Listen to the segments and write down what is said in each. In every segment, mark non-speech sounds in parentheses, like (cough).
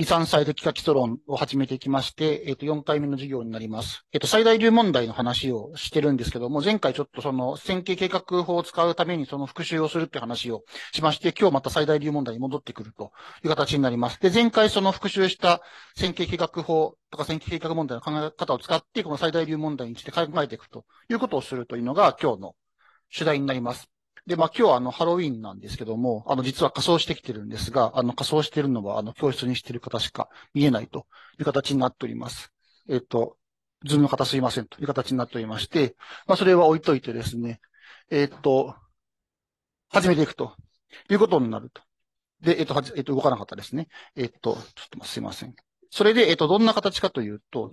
離散サイド企画基礎論を始めていきまして、えっ、ー、と、4回目の授業になります。えっ、ー、と、最大流問題の話をしてるんですけども、前回ちょっとその、線形計画法を使うためにその復習をするって話をしまして、今日また最大流問題に戻ってくるという形になります。で、前回その復習した線形計画法とか線形計画問題の考え方を使って、この最大流問題について考えていくということをするというのが今日の主題になります。で、まあ、今日はあの、ハロウィンなんですけども、あの、実は仮装してきてるんですが、あの、仮装してるのは、あの、教室にしてる方しか見えないという形になっております。えっ、と、ズームの方すいませんという形になっておりまして、まあ、それは置いといてですね、えっ、と、始めていくということになると。で、えっ、と、はじ、えっ、と、動かなかったですね。えっ、と、ちょっとすいません。それで、えっ、と、どんな形かというと、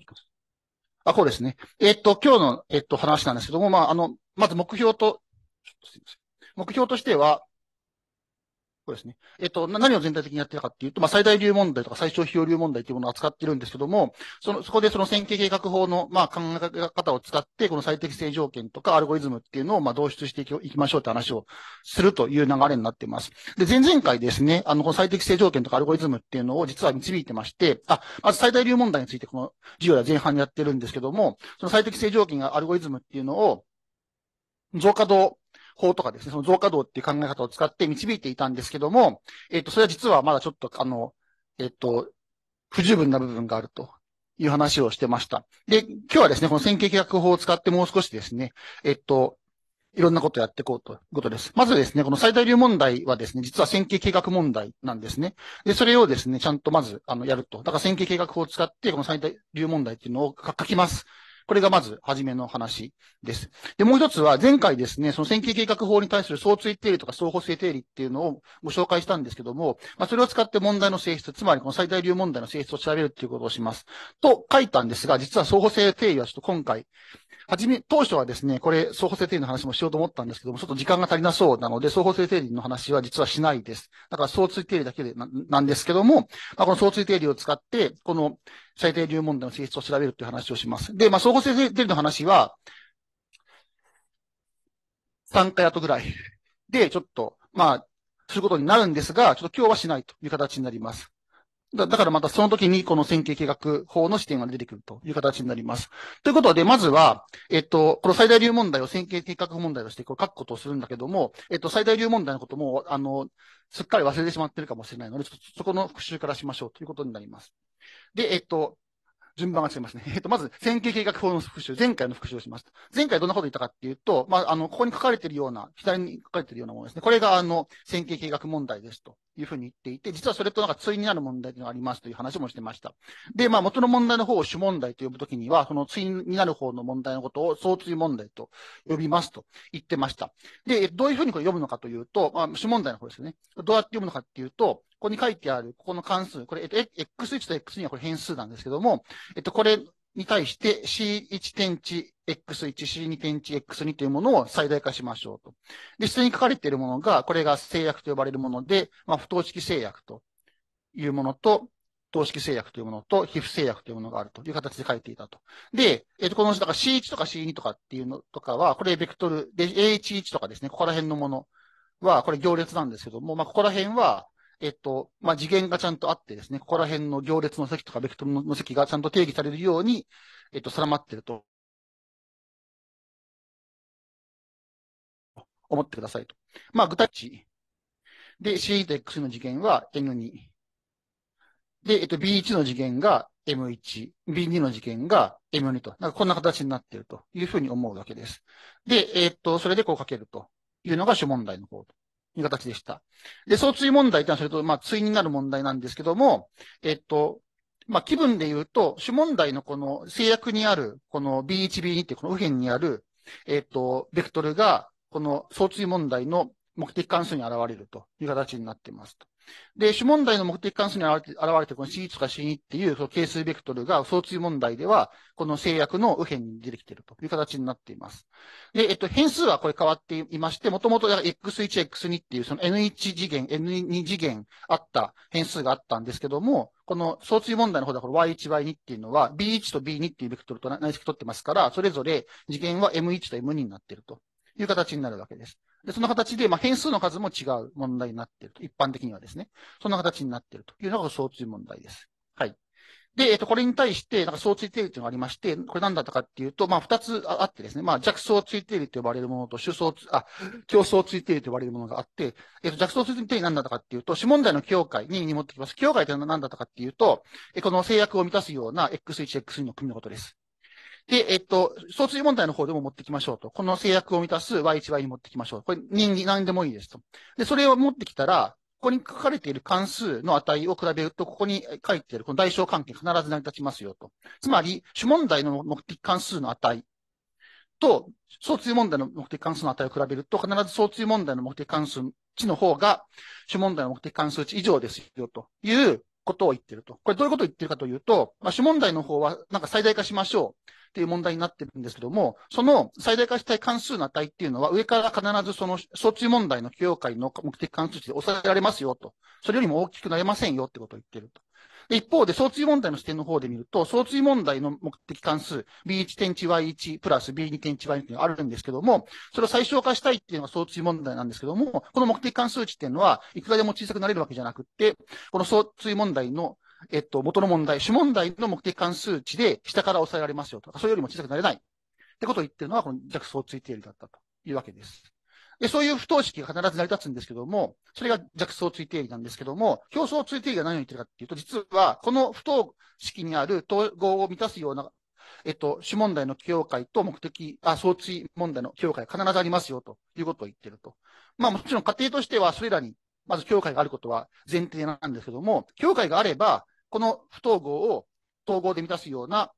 あ、こうですね。えっ、と、今日の、えっ、と、話なんですけども、まあ、あの、まず目標と、ちょっとすいません。目標としては、こうですね。えっと、何を全体的にやってるかっていうと、まあ、最大流問題とか最小費用流問題っていうものを扱ってるんですけども、その、そこでその線形計画法の、まあ、考え方を使って、この最適性条件とかアルゴリズムっていうのを、まあ、導出していきましょうって話をするという流れになっています。で、前々回ですね、あの、この最適性条件とかアルゴリズムっていうのを実は導いてまして、あ、まず最大流問題についてこの授業では前半にやってるんですけども、その最適性条件やアルゴリズムっていうのを、増加度法とかですね、その増加度っていう考え方を使って導いていたんですけども、えっ、と、それは実はまだちょっと、あの、えっ、と、不十分な部分があるという話をしてました。で、今日はですね、この線形企画法を使ってもう少しですね、えっ、と、いろんなことやっていこうということです。まずですね、この最大流問題はですね、実は線形計画問題なんですね。で、それをですね、ちゃんとまず、あの、やると。だから線形計画法を使って、この最大流問題っていうのを書きます。これがまず、初めの話です。で、もう一つは、前回ですね、その選挙計画法に対する相追定理とか相補正定理っていうのをご紹介したんですけども、まあ、それを使って問題の性質、つまりこの最大流問題の性質を調べるっていうことをします。と書いたんですが、実は相補正定理はちょっと今回、はじめ、当初はですね、これ、相補正定理の話もしようと思ったんですけども、ちょっと時間が足りなそうなので、相補正定理の話は実はしないです。だから、相追定理だけでななんですけども、まあ、この相追定理を使って、この最低流問題の性質を調べるという話をします。で、まあ、総合性定理の話は、3回後ぐらいで、ちょっと、まあ、することになるんですが、ちょっと今日はしないという形になります。だだからまたその時にこの線形計画法の視点が出てくるという形になります。ということで、まずは、えっと、この最大流問題を線形計画問題としてこれ書くことをするんだけども、えっと、最大流問題のことも、あの、すっかり忘れてしまってるかもしれないので、そこの復習からしましょうということになります。で、えっと、順番が違いますね。(laughs) えっと、まず、線形計画法の復習、前回の復習をします。前回どんなこと言ったかっていうと、まあ、あの、ここに書かれているような、左に書かれているようなものですね。これが、あの、線形計画問題ですというふうに言っていて、実はそれとなんか対になる問題がありますという話もしてました。で、まあ、元の問題の方を主問題と呼ぶときには、その対になる方の問題のことを相対問題と呼びますと言ってました。で、どういうふうにこれ読むのかというと、まあ、主問題の方ですよね。どうやって読むのかっていうと、ここに書いてある、ここの関数、これ、えっと、x1 と x2 はこれ変数なんですけども、えっと、これに対して c1 点値 x1、c2 点値 x2 というものを最大化しましょうと。で、下に書かれているものが、これが制約と呼ばれるもので、まあ、不等式制約というものと、等式制約というものと、皮膚制約というものがあるという形で書いていたと。で、えっ、と、この、だから C1 とか C2 とかっていうのとかは、これベクトルで、A11 とかですね、ここら辺のものは、これ行列なんですけども、まあ、ここら辺は、えっと、まあ、次元がちゃんとあってですね、ここら辺の行列の席とかベクトルの席がちゃんと定義されるように、えっと、定まってると思ってくださいと。まあ、具体値。で、C と X の次元は N2。で、えっと、B1 の次元が M1。B2 の次元が M2 と。なんかこんな形になっているというふうに思うわけです。で、えっと、それでこう書けるというのが主問題の方という形でした。で、相対問題ってのはそれと、まあ、対になる問題なんですけども、えっと、まあ、気分で言うと、主問題のこの制約にある、この B1B2 ってこの右辺にある、えっと、ベクトルが、この相対問題の目的関数に現れるという形になっていますと。で、主問題の目的関数に現れてこの C1 とか C2 っていうその係数ベクトルが相対問題では、この制約の右辺に出てきているという形になっています。で、えっと、変数はこれ変わっていまして、もともと X1、X2 っていうその N1 次元、N2 次元あった変数があったんですけども、この相対問題の方ではこの Y1、Y2 っていうのは B1 と B2 っていうベクトルと内積取ってますから、それぞれ次元は M1 と M2 になっているという形になるわけです。で、その形で、まあ、変数の数も違う問題になっていると。一般的にはですね。そんな形になっているというのが相追問題です。はい。で、えっと、これに対して、なんか相追定理というのがありまして、これ何だったかっていうと、まあ、二つあってですね、まあ、弱相追定理と呼ばれるものと、主相追、あ、強相追定理と呼ばれるものがあって、えっと、弱相追定理何だったかっていうと、主問題の境界に持ってきます。境界というのは何だったかっていうと、えこの制約を満たすような X1、X2 の組のことです。で、えっと、相対問題の方でも持ってきましょうと。この制約を満たす Y1、y に持ってきましょう。これ、人気、何でもいいですと。で、それを持ってきたら、ここに書かれている関数の値を比べると、ここに書いているこの代償関係必ず成り立ちますよと。つまり、主問題の目的関数の値と、相対問題の目的関数の値を比べると、必ず相対問題の目的関数値の方が、主問題の目的関数値以上ですよということを言ってると。これどういうことを言ってるかというと、まあ、主問題の方はなんか最大化しましょうっていう問題になってるんですけども、その最大化したい関数の値っていうのは上から必ずその相通問題の許容会の目的関数値で抑えられますよと。それよりも大きくなれませんよってことを言ってると。一方で、相対問題の視点の方で見ると、相対問題の目的関数、B1 点値 Y1 プラス B2 点値 Y2 いうのがあるんですけども、それを最小化したいっていうのが相対問題なんですけども、この目的関数値っていうのは、いくらでも小さくなれるわけじゃなくて、この相対問題のえっと、元の問題、主問題の目的関数値で下から抑えられますよとか、それよりも小さくなれない。ってことを言ってるのは、この弱相対定理だったというわけです。で、そういう不等式が必ず成り立つんですけども、それが弱相対定理なんですけども、表相対定理が何を言ってるかっていうと、実は、この不等式にある統合を満たすような、えっと、主問題の境界と目的、あ、相対問題の境界必ずありますよということを言ってると。まあもちろん仮定としては、それらに、まず境界があることは前提なんですけども、境界があれば、この不統合を統合で満たすような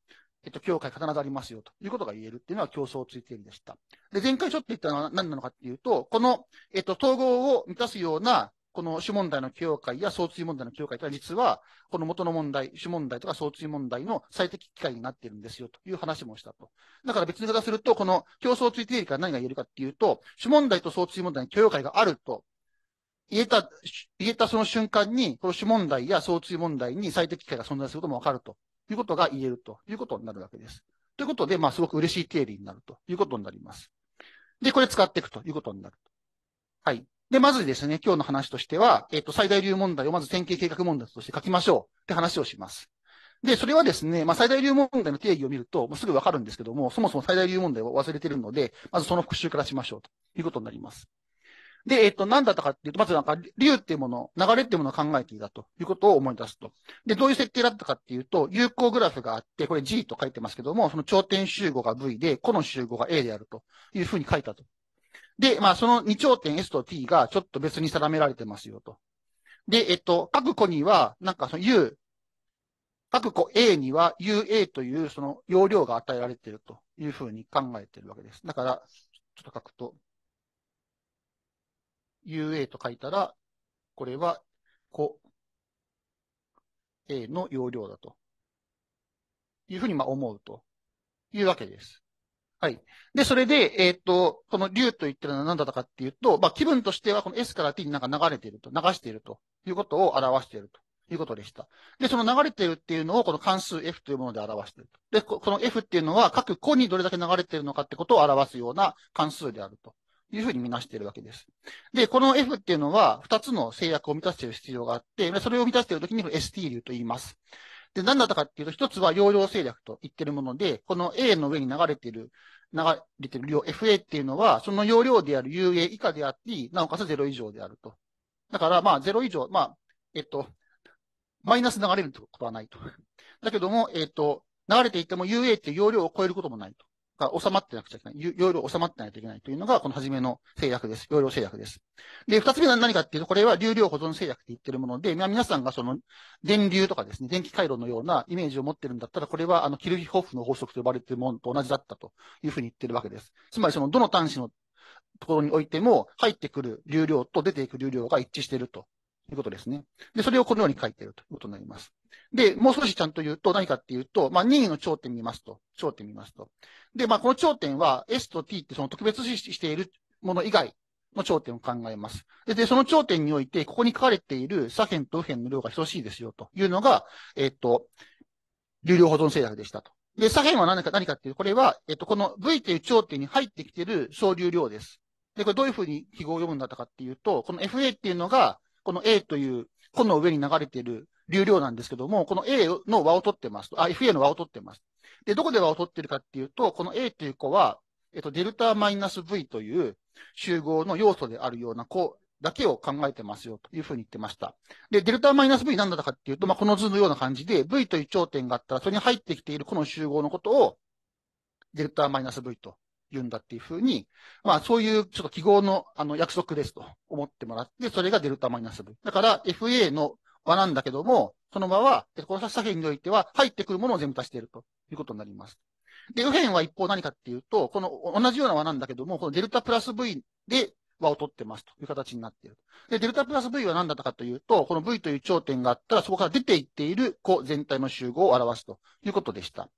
えっと、教会必ずありますよということが言えるっていうのは競争追定理でした。で、前回ちょっと言ったのは何なのかっていうと、この、えっと、統合を満たすような、この主問題の教会や相追問題の教会とは実は、この元の問題、主問題とか相追問題の最適機会になっているんですよという話もしたと。だから別に方すると、この競争追定理から何が言えるかっていうと、主問題と相追問題の教会があると言えた、言えたその瞬間に、この主問題や相追問題に最適機会が存在することもわかるということが言えるということになるわけです。ということで、まあ、すごく嬉しい定理になるということになります。で、これ使っていくということになる。はい。で、まずですね、今日の話としては、えっ、ー、と、最大流問題をまず典型計画問題として書きましょうって話をします。で、それはですね、まあ、最大流問題の定義を見ると、もうすぐわかるんですけども、そもそも最大流問題を忘れてるので、まずその復習からしましょうということになります。で、えっ、と、何だったかっていうと、まずなんか、流っていうもの、流れっていうものを考えていたということを思い出すと。で、どういう設定だったかっていうと、有効グラフがあって、これ G と書いてますけども、その頂点集合が V で、個の集合が A であるというふうに書いたと。で、まあ、その2頂点 S と T がちょっと別に定められてますよと。で、えっと、各個には、なんかその U、各個 A には UA というその容量が与えられているというふうに考えているわけです。だから、ちょっと書くと、UA と書いたら、これは個 A の容量だと。いうふうにまあ思うというわけです。はい。で、それで、えっ、ー、と、この流と言ってるのは何だったかっていうと、まあ気分としてはこの S から T になんか流れていると、流しているということを表しているということでした。で、その流れているっていうのをこの関数 F というもので表していると。で、この F っていうのは各個にどれだけ流れているのかってことを表すような関数であるというふうにみなしているわけです。で、この F っていうのは二つの制約を満たしている必要があって、それを満たしているときに ST 流と言います。で、何だったかっていうと、一つは容量制約と言ってるもので、この A の上に流れている、流れている量 FA っていうのは、その容量である UA 以下であって、なおかつ0以上であると。だから、まあ0以上、まあ、えっと、マイナス流れるってことはないと。だけども、えっと、流れていっても UA って容量を超えることもないと。が収まってなくちゃいけない。容量収まってないといけないというのが、この初めの制約です。容量制約です。で、二つ目は何かっていうと、これは流量保存制約って言ってるもので、皆さんがその電流とかですね、電気回路のようなイメージを持ってるんだったら、これはあの、キルヒホフの法則と呼ばれてるものと同じだったというふうに言ってるわけです。つまりその、どの端子のところにおいても、入ってくる流量と出ていく流量が一致しているとということですね。で、それをこのように書いているということになります。で、もう少しちゃんと言うと、何かっていうと、まあ、任意の頂点見ますと、頂点見ますと。で、まあ、この頂点は S と T ってその特別視しているもの以外の頂点を考えます。で、その頂点において、ここに書かれている左辺と右辺の量が等しいですよというのが、えっと、流量保存制約でしたと。で、左辺は何か、何かっていう、これは、えっと、この V という頂点に入ってきている総流量です。で、これどういうふうに記号を読むんだったかっていうと、この FA っていうのが、この A という、この上に流れている流量なんですけども、この A の和を取ってますと、あ、FA の和を取ってます。で、どこで和を取ってるかっていうと、この A という子は、えっと、デルタマイナス V という集合の要素であるような子だけを考えてますよというふうに言ってました。で、デルタマイナス V なんだかっていうと、まあ、この図のような感じで、V という頂点があったら、それに入ってきているこの集合のことを、デルタマイナス V と言うんだっていうふうに、まあそういうちょっと記号のあの約束ですと思ってもらって、それがデルタマイナス V。だから FA の和なんだけども、その和は、この左辺においては入ってくるものを全部足しているということになります。で、右辺は一方何かっていうと、この同じような和なんだけども、このデルタプラス V で和を取ってますという形になっている。で、デルタプラス V は何だったかというと、この V という頂点があったら、そこから出ていっている個全体の集合を表すということでした。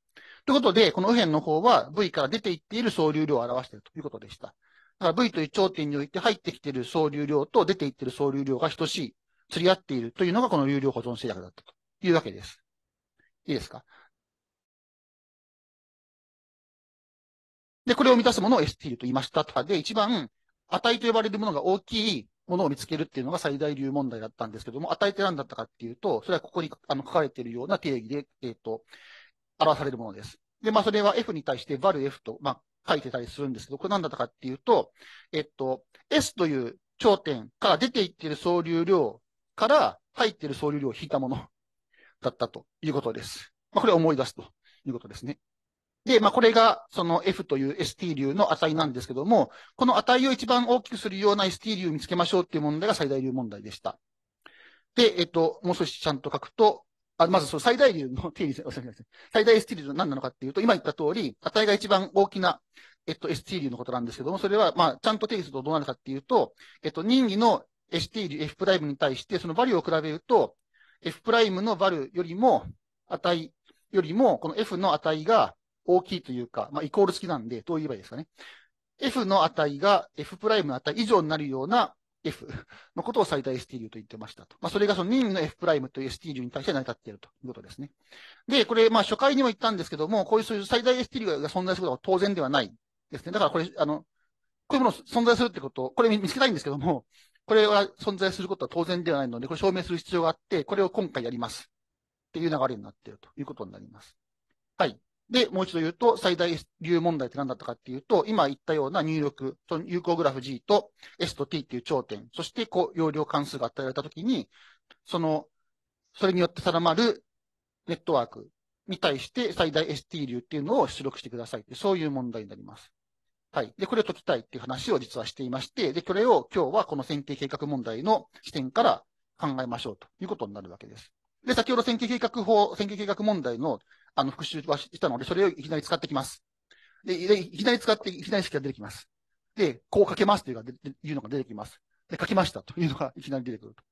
ということで、この右辺の方は V から出ていっている総流量を表しているということでした。だから V という頂点において入ってきている総流量と出ていっている総流量が等しい、釣り合っているというのがこの流量保存制約だったというわけです。いいですかで、これを満たすものを STL と言いましたで、一番値と呼ばれるものが大きいものを見つけるっていうのが最大流問題だったんですけども、値って何だったかっていうと、それはここにあの書かれているような定義で、えっ、ー、と、表されるものです。で、まあ、それは F に対してバル f と、まあ、書いてたりするんですけど、これ何だったかっていうと、えっと、S という頂点から出ていってる総流量から入ってる総流量を引いたもの (laughs) だったということです。まあ、これを思い出すということですね。で、まあ、これが、その F という ST 流の値なんですけども、この値を一番大きくするような ST 流を見つけましょうっていう問題が最大流問題でした。で、えっと、もう少しちゃんと書くと、あまずその最大流の定理、最大 ST 流は何なのかっていうと、今言った通り、値が一番大きな、えっと、ST 流のことなんですけども、それは、まあ、ちゃんと定義するとどうなるかっていうと、えっと、任意の ST 流 F プライムに対して、そのバリューを比べると、F プライムのバリューよりも、値よりも、この F の値が大きいというか、まあ、イコール付きなんで、どう言えばいいですかね。F の値が F プライムの値以上になるような F のことを最大 ST 流と言ってましたと。まあ、それがその任意の F プライムという ST 流に対して成り立っているということですね。で、これ、まあ、初回にも言ったんですけども、こういう最大 ST 流が存在することは当然ではないですね。だからこれ、あの、こういうもの存在するってこと、これ見つけたいんですけども、これは存在することは当然ではないので、これ証明する必要があって、これを今回やります。っていう流れになっているということになります。はい。で、もう一度言うと、最大流問題って何だったかっていうと、今言ったような入力、その有効グラフ G と S と T っていう頂点、そしてこう容量関数が与えられたときに、その、それによって定まるネットワークに対して最大 ST 流っていうのを出力してくださいそういう問題になります。はい。で、これを解きたいっていう話を実はしていまして、で、これを今日はこの選定計画問題の視点から考えましょうということになるわけです。で、先ほど選形計画法、選形計画問題のあの、復習はしたので、それをいきなり使ってきます。で、いきなり使って、いきなり式が出てきます。で、こう書けますというがいうのが出てきます。で、書きましたというのがいきなり出てくると。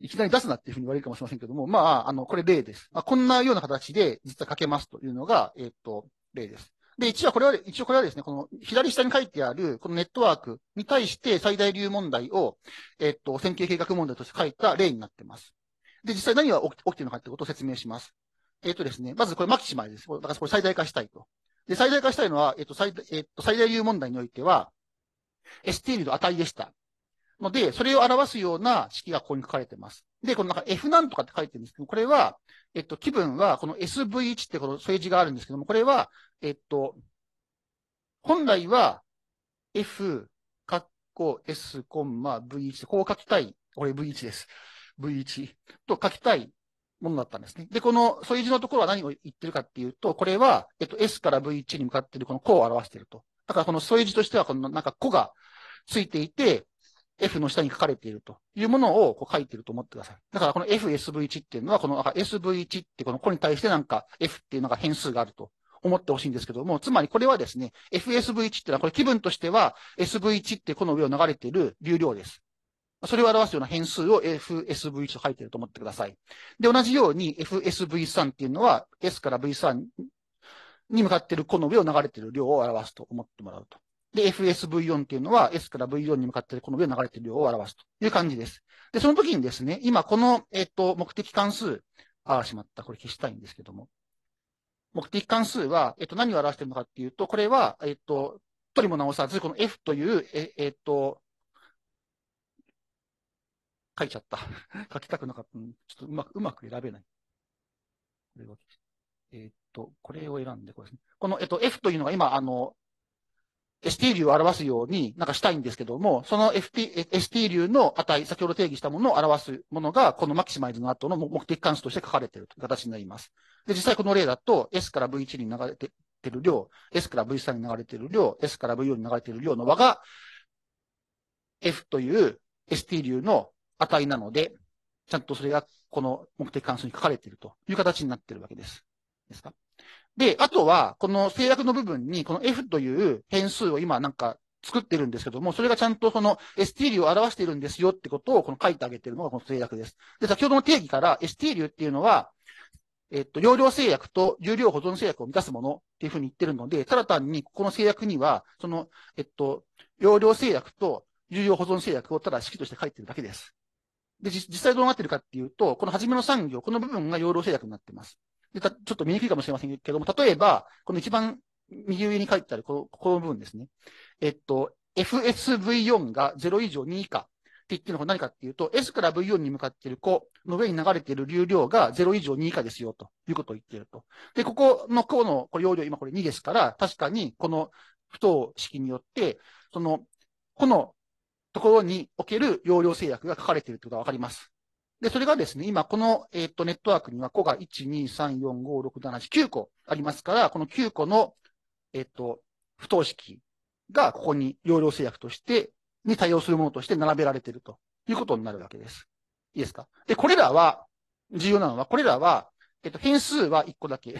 いきなり出すなっていうふうに言われるかもしれませんけども、まあ、あの、これ例です。まあ、こんなような形で実は書けますというのが、えっ、ー、と、例です。で、一応これは、一応これはですね、この左下に書いてある、このネットワークに対して最大流問題を、えっ、ー、と、線形計画問題として書いた例になってます。で、実際何が起きてるのかってことを説明します。えっ、とですね、まずこれマキシマです。だからこれ最大化したいと。で、最大化したいのは、えっ、と、最大、えっ、と、最大流問題においては、ST ルの値でした。ので、それを表すような式がここに書かれてます。で、このなんか F なんとかって書いてるんですけどこれは、えっと、気分は、この SV1 ってこの数字があるんですけども、これは、えっと、本来は F、カッコ S、コンマ V1 こう書きたい。これ V1 です。V1 と書きたいものだったんですね。で、この添い字のところは何を言ってるかっていうと、これは、えっと、S から V1 に向かっているこの弧を表していると。だからこの添い字としては、このなんか個がついていて、F の下に書かれているというものをこう書いていると思ってください。だからこの FSV1 っていうのは、この SV1 ってこの個に対してなんか F っていうのが変数があると思ってほしいんですけども、つまりこれはですね、FSV1 っていうのはこれ気分としては SV1 ってこの上を流れている流量です。それを表すような変数を FSV1 と書いてると思ってください。で、同じように FSV3 っていうのは S から V3 に向かっているこの上を流れている量を表すと思ってもらうと。で、FSV4 っていうのは S から V4 に向かってこの上を流れている量を表すという感じです。で、その時にですね、今この、えっ、と、目的関数、ああ、しまった。これ消したいんですけども。目的関数は、えっ、と、何を表しているのかっていうと、これは、えっ、と、取りも直さず、この F という、えっ、と、書いちゃった。(laughs) 書きたくなかった。ちょっとうまく、うまく選べない。これえー、っと、これを選んで、これですね。この、えっと、F というのが今、あの、ST 流を表すようになんかしたいんですけども、その FP、ST 流の値、先ほど定義したものを表すものが、このマキシマイズの後の目的関数として書かれているという形になります。で、実際この例だと、S から V1 に流れてる量、S から V3 に流れてる量、S から V4 に流れてる量の和が、F という ST 流の値なので、ちゃんとそれがこの目的関数に書かれているという形になっているわけです。ですかで、あとは、この制約の部分に、この F という変数を今なんか作ってるんですけども、それがちゃんとその ST 流を表しているんですよってことをこの書いてあげてるのがこの制約です。で、先ほどの定義から ST 流っていうのは、えっと、容量制約と重量保存制約を満たすものっていうふうに言ってるので、ただ単にここの制約には、その、えっと、容量制約と重量保存制約をただ式として書いてるだけです。で、実際どうなってるかっていうと、この初めの産業、この部分が養老製薬になってます。でちょっと見にくいかもしれませんけども、例えば、この一番右上に書いてあるこの、この部分ですね。えっと、FSV4 が0以上2以下って言ってるのは何かっていうと、S から V4 に向かっている子の上に流れている流量が0以上2以下ですよということを言っていると。で、ここの項のこれ容量、今これ2ですから、確かにこの不等式によって、その、このところにおける容量制約が書かれているということがわかります。で、それがですね、今この、えっ、ー、と、ネットワークには個が1、2、3、4、5、6、7、8、9個ありますから、この9個の、えっ、ー、と、不等式がここに容量制約として、に対応するものとして並べられているということになるわけです。いいですかで、これらは、重要なのは、これらは、えっ、ー、と、変数は1個だけ。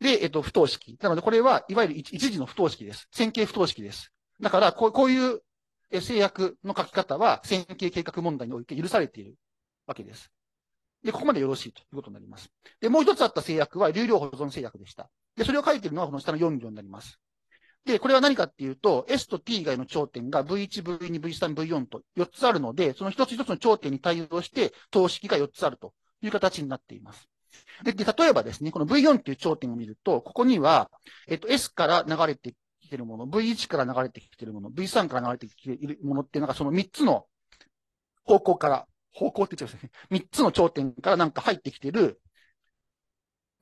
で、えっ、と、不等式。なので、これは、いわゆる一時の不等式です。線形不等式です。だからこう、こういう制約の書き方は、線形計画問題において許されているわけです。で、ここまでよろしいということになります。で、もう一つあった制約は、流量保存制約でした。で、それを書いているのはこの下の4行になります。で、これは何かっていうと、S と T 以外の頂点が V1、V2、V3、V4 と4つあるので、その一つ一つの頂点に対応して、等式が4つあるという形になっています。で、で例えばですね、この V4 という頂点を見ると、ここには、えっと、S から流れてきてるもの、V1 から流れてきてるもの、V3 から流れてきているものって、なんかその3つの方向から、方向って言っちゃうんですね。3つの頂点からなんか入ってきてる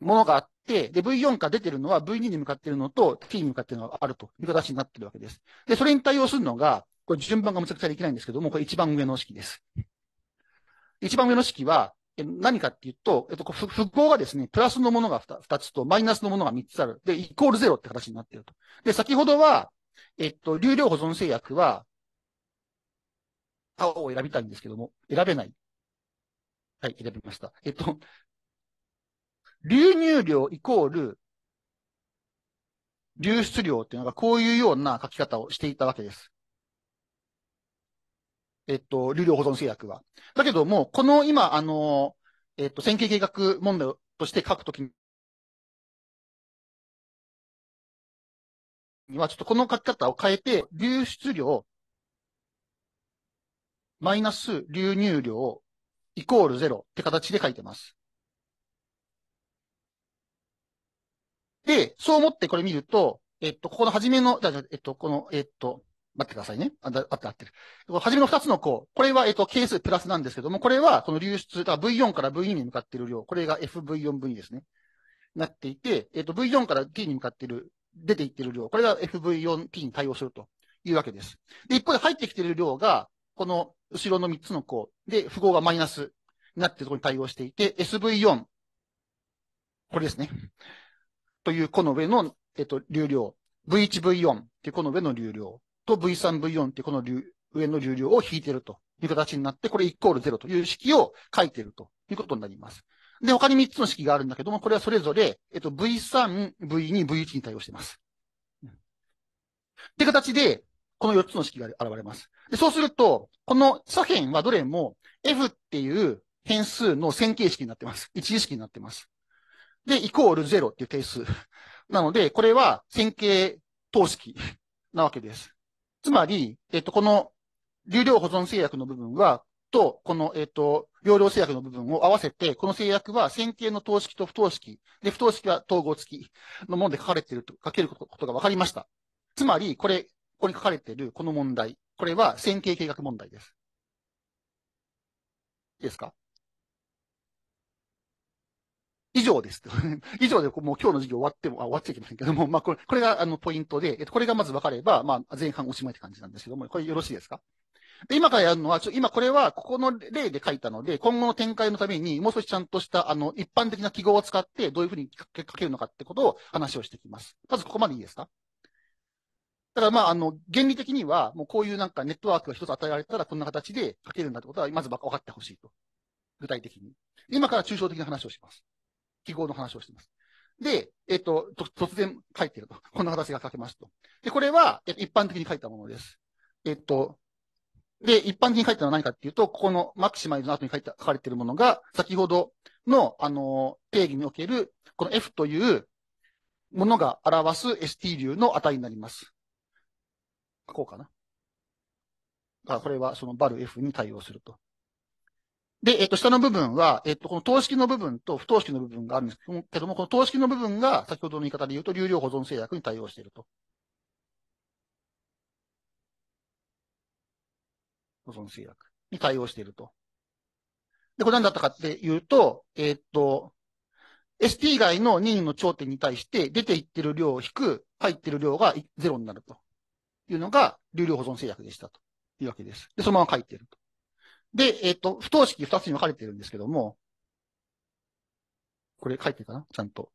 ものがあって、で、V4 から出てるのは V2 に向かってるのと T に向かってるのがあるという形になってるわけです。で、それに対応するのが、これ順番がむちゃくちゃできないんですけども、これ一番上の式です。一番上の式は、何かっていうと、えっと、復興がですね、プラスのものが 2, 2つとマイナスのものが3つある。で、イコールゼロって形になっていると。で、先ほどは、えっと、流量保存制約は、青を選びたいんですけども、選べない。はい、選びました。えっと、流入量イコール流出量っていうのがこういうような書き方をしていたわけです。えっと、流量保存制約は。だけども、この今、あの、えっと、線形計画問題として書くときには、ちょっとこの書き方を変えて、流出量、マイナス流入量、イコールゼロって形で書いてます。で、そう思ってこれ見ると、えっと、ここの初めの、じゃじゃえっと、この、えっと、待ってくださいね。あ、だ、あって合ってる。はじめの二つの項。これは、えっと、係数プラスなんですけども、これは、この流出、V4 から V2 に向かっている量。これが FV4V ですね。なっていて、えっと、V4 から T に向かっている、出ていっている量。これが FV4T に対応するというわけです。で、一方で入ってきている量が、この後ろの三つの項。で、符号がマイナスになっているところに対応していて、SV4。これですね。という、この上の、えっと、流量。V1、V4 っていうこの上の流量。と V3、V4 ってこの上の流量を引いてるという形になって、これイコール0という式を書いてるということになります。で、他に3つの式があるんだけども、これはそれぞれ、えっと、V3、V2、V1 に対応しています。って形で、この4つの式が現れます。で、そうすると、この左辺はどれも F っていう変数の線形式になってます。一次式になってます。で、イコール0っていう定数。なので、これは線形等式なわけです。つまり、えっと、この流量保存制約の部分は、と、この、えっと、容量制約の部分を合わせて、この制約は線形の等式と不等式、で、不等式は統合付きのもので書かれていると、書けることが分かりました。つまり、これ、ここに書かれているこの問題、これは線形計画問題です。いいですか以上です。(laughs) 以上で、もう今日の授業終わっても、あ終わっちゃいけませんけども、まあこれ、これがあのポイントで、えっと、これがまず分かれば、まあ前半おしまいって感じなんですけども、これよろしいですかで、今からやるのは、ちょ今これは、ここの例で書いたので、今後の展開のために、もう少しちゃんとした、あの、一般的な記号を使って、どういうふうに書けるのかってことを話をしていきます。まずここまでいいですかだからまあ、あの、原理的には、もうこういうなんかネットワークが一つ与えられたら、こんな形で書けるんだってことは、まず分かってほしいと。具体的に。今から抽象的な話をします。記号の話をしています。で、えっと、突然書いてると。こんな形が書けますと。で、これは、一般的に書いたものです。えっと、で、一般的に書いたのは何かっていうと、ここのマキシマイズの後に書いた書かれているものが、先ほどの、あの、定義における、この F というものが表す ST 流の値になります。こうかな。あ、これはそのバル F に対応すると。で、えっと、下の部分は、えっと、この等式の部分と不等式の部分があるんですけども、この等式の部分が、先ほどの言い方で言うと、流量保存制約に対応していると。保存制約に対応していると。で、これ何だったかっていうと、えー、っと、ST 以外の任意の頂点に対して出ていってる量を引く、入ってる量がゼロになるというのが流量保存制約でしたというわけです。で、そのまま書いてると。で、えっ、ー、と、不等式二つに分かれているんですけども、これ書いてるかなちゃんと。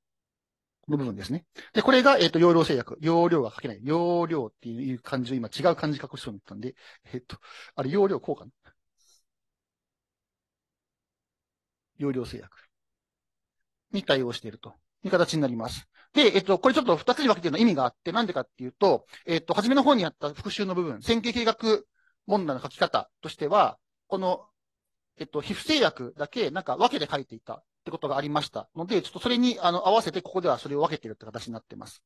この部分ですね。で、これが、えっ、ー、と、容量制約。容量が書けない。容量っていう漢字を今違う漢字書く人に言ったんで、えっ、ー、と、あれ、容量こうかな。容量制約に対応しているという形になります。で、えっと、これちょっと二つに分けてるの意味があって、なんでかっていうと、えっと、初めの方にあった復習の部分、線形計画問題の書き方としては、この、えっと、皮膚製薬だけ、なんか分けて書いていたってことがありましたので、ちょっとそれに、あの、合わせて、ここではそれを分けてるって形になってます。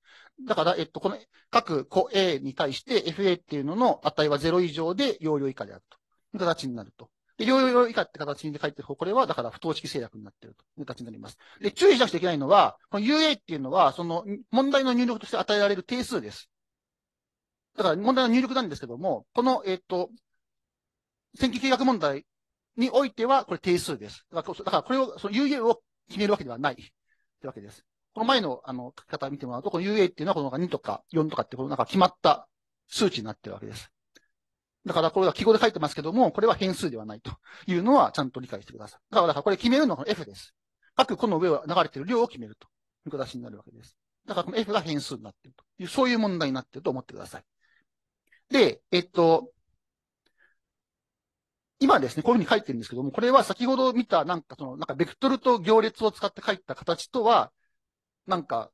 だから、えっと、この、各個 A に対して FA っていうのの値は0以上で容量以下であると。いう形になると。で、容量以下って形に書いてるこれは、だから不等式制約になっているという形になります。で、注意しなくちゃいけないのは、この UA っていうのは、その問題の入力として与えられる定数です。だから問題の入力なんですけども、この、えっ、ー、と、選挙計画問題においては、これ定数です。だからこれを、その UA を決めるわけではない。ってわけです。この前の、あの、書き方を見てもらうと、この UA っていうのは、この2とか4とかって、このなんか決まった数値になってるわけです。だから、これは記号で書いてますけども、これは変数ではないというのは、ちゃんと理解してください。だから、だからこれ決めるのは F です。各個の上を流れてる量を決めるという形になるわけです。だから、この F が変数になっているという、そういう問題になっていると思ってください。で、えっと、今ですね、こういうふうに書いてるんですけども、これは先ほど見た、なんかその、なんかベクトルと行列を使って書いた形とは、なんか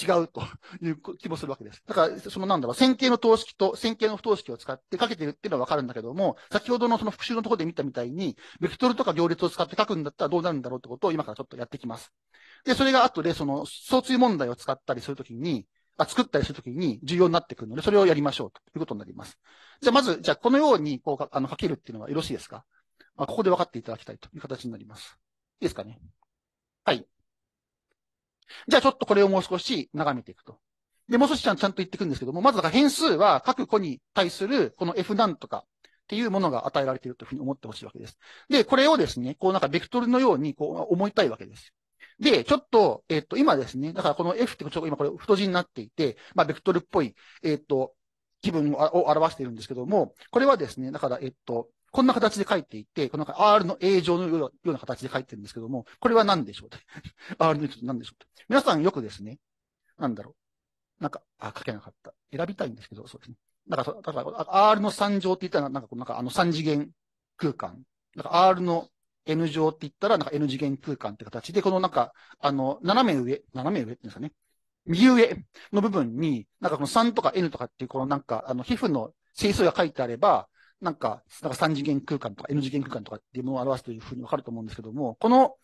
違うという気もするわけです。だから、そのなんだろう、線形の等式と線形の不等式を使って書けてるっていうのはわかるんだけども、先ほどのその復習のところで見たみたいに、ベクトルとか行列を使って書くんだったらどうなるんだろうってことを今からちょっとやっていきます。で、それが後で、その、相対問題を使ったりするときに、あ、作ったりするときに重要になってくるので、それをやりましょうということになります。じゃあ、まず、じゃあ、このように、こう、あの、書けるっていうのはよろしいですか、まあ、ここで分かっていただきたいという形になります。いいですかねはい。じゃあ、ちょっとこれをもう少し眺めていくと。で、もう少しちゃんちゃんと言っていくんですけども、まずだから変数は各個に対する、この F なんとかっていうものが与えられているというふうに思ってほしいわけです。で、これをですね、こうなんかベクトルのように、こう、思いたいわけです。で、ちょっと、えっ、ー、と、今ですね、だからこの F ってちょっと今これ太字になっていて、まあ、ベクトルっぽい、えっ、ー、と、気分を表しているんですけども、これはですね、だから、えっと、こんな形で書いていて、この R の A 乗のような形で書いてるんですけども、これは何でしょう (laughs) ?R の A 乗何でしょう皆さんよくですね、なんだろう。なんか、あ、書けなかった。選びたいんですけど、そうですね。なんか、だから R の3乗って言ったら、なんか、なんかあの3次元空間。なんか R の N 乗って言ったら、なんか N 次元空間って形で、このなんか、あの、斜め上、斜め上って言うんですかね。右上の部分に、なんかこの3とか N とかっていう、このなんか、あの、皮膚の整数が書いてあれば、なんか、なんか3次元空間とか N 次元空間とかっていうものを表すというふうにわかると思うんですけども、この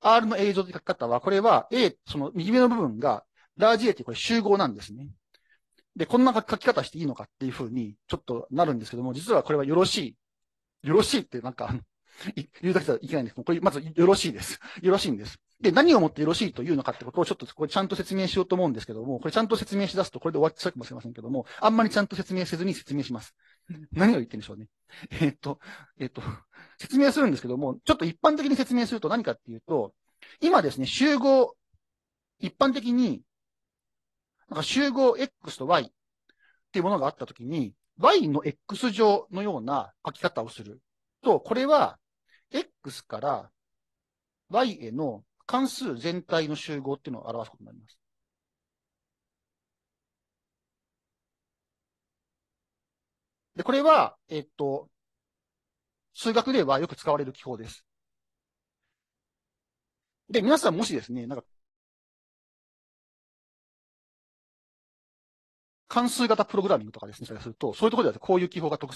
R の A 乗って書き方は、これは A、その右上の部分が、ラージ A ってこれ集合なんですね。で、こんな書き方していいのかっていうふうに、ちょっとなるんですけども、実はこれはよろしい。よろしいってなんか、言うだけじゃいけないんです。これ、まずよろしいです。よろしいんです。で、何をもってよろしいというのかってことをちょっとこれちゃんと説明しようと思うんですけども、これちゃんと説明し出すとこれで終わっちゃうかもしれませんけども、あんまりちゃんと説明せずに説明します。何を言ってるんでしょうね。えー、っと、えー、っと、説明するんですけども、ちょっと一般的に説明すると何かっていうと、今ですね、集合、一般的に、なんか集合 X と Y っていうものがあったときに、Y の X 上のような書き方をする。と、これは、x から y への関数全体の集合っていうのを表すことになります。で、これは、えっと、数学ではよく使われる記法です。で、皆さんもしですね、なんか関数型プログラミングとかですね、それすると、そういうところではこういう記法がたく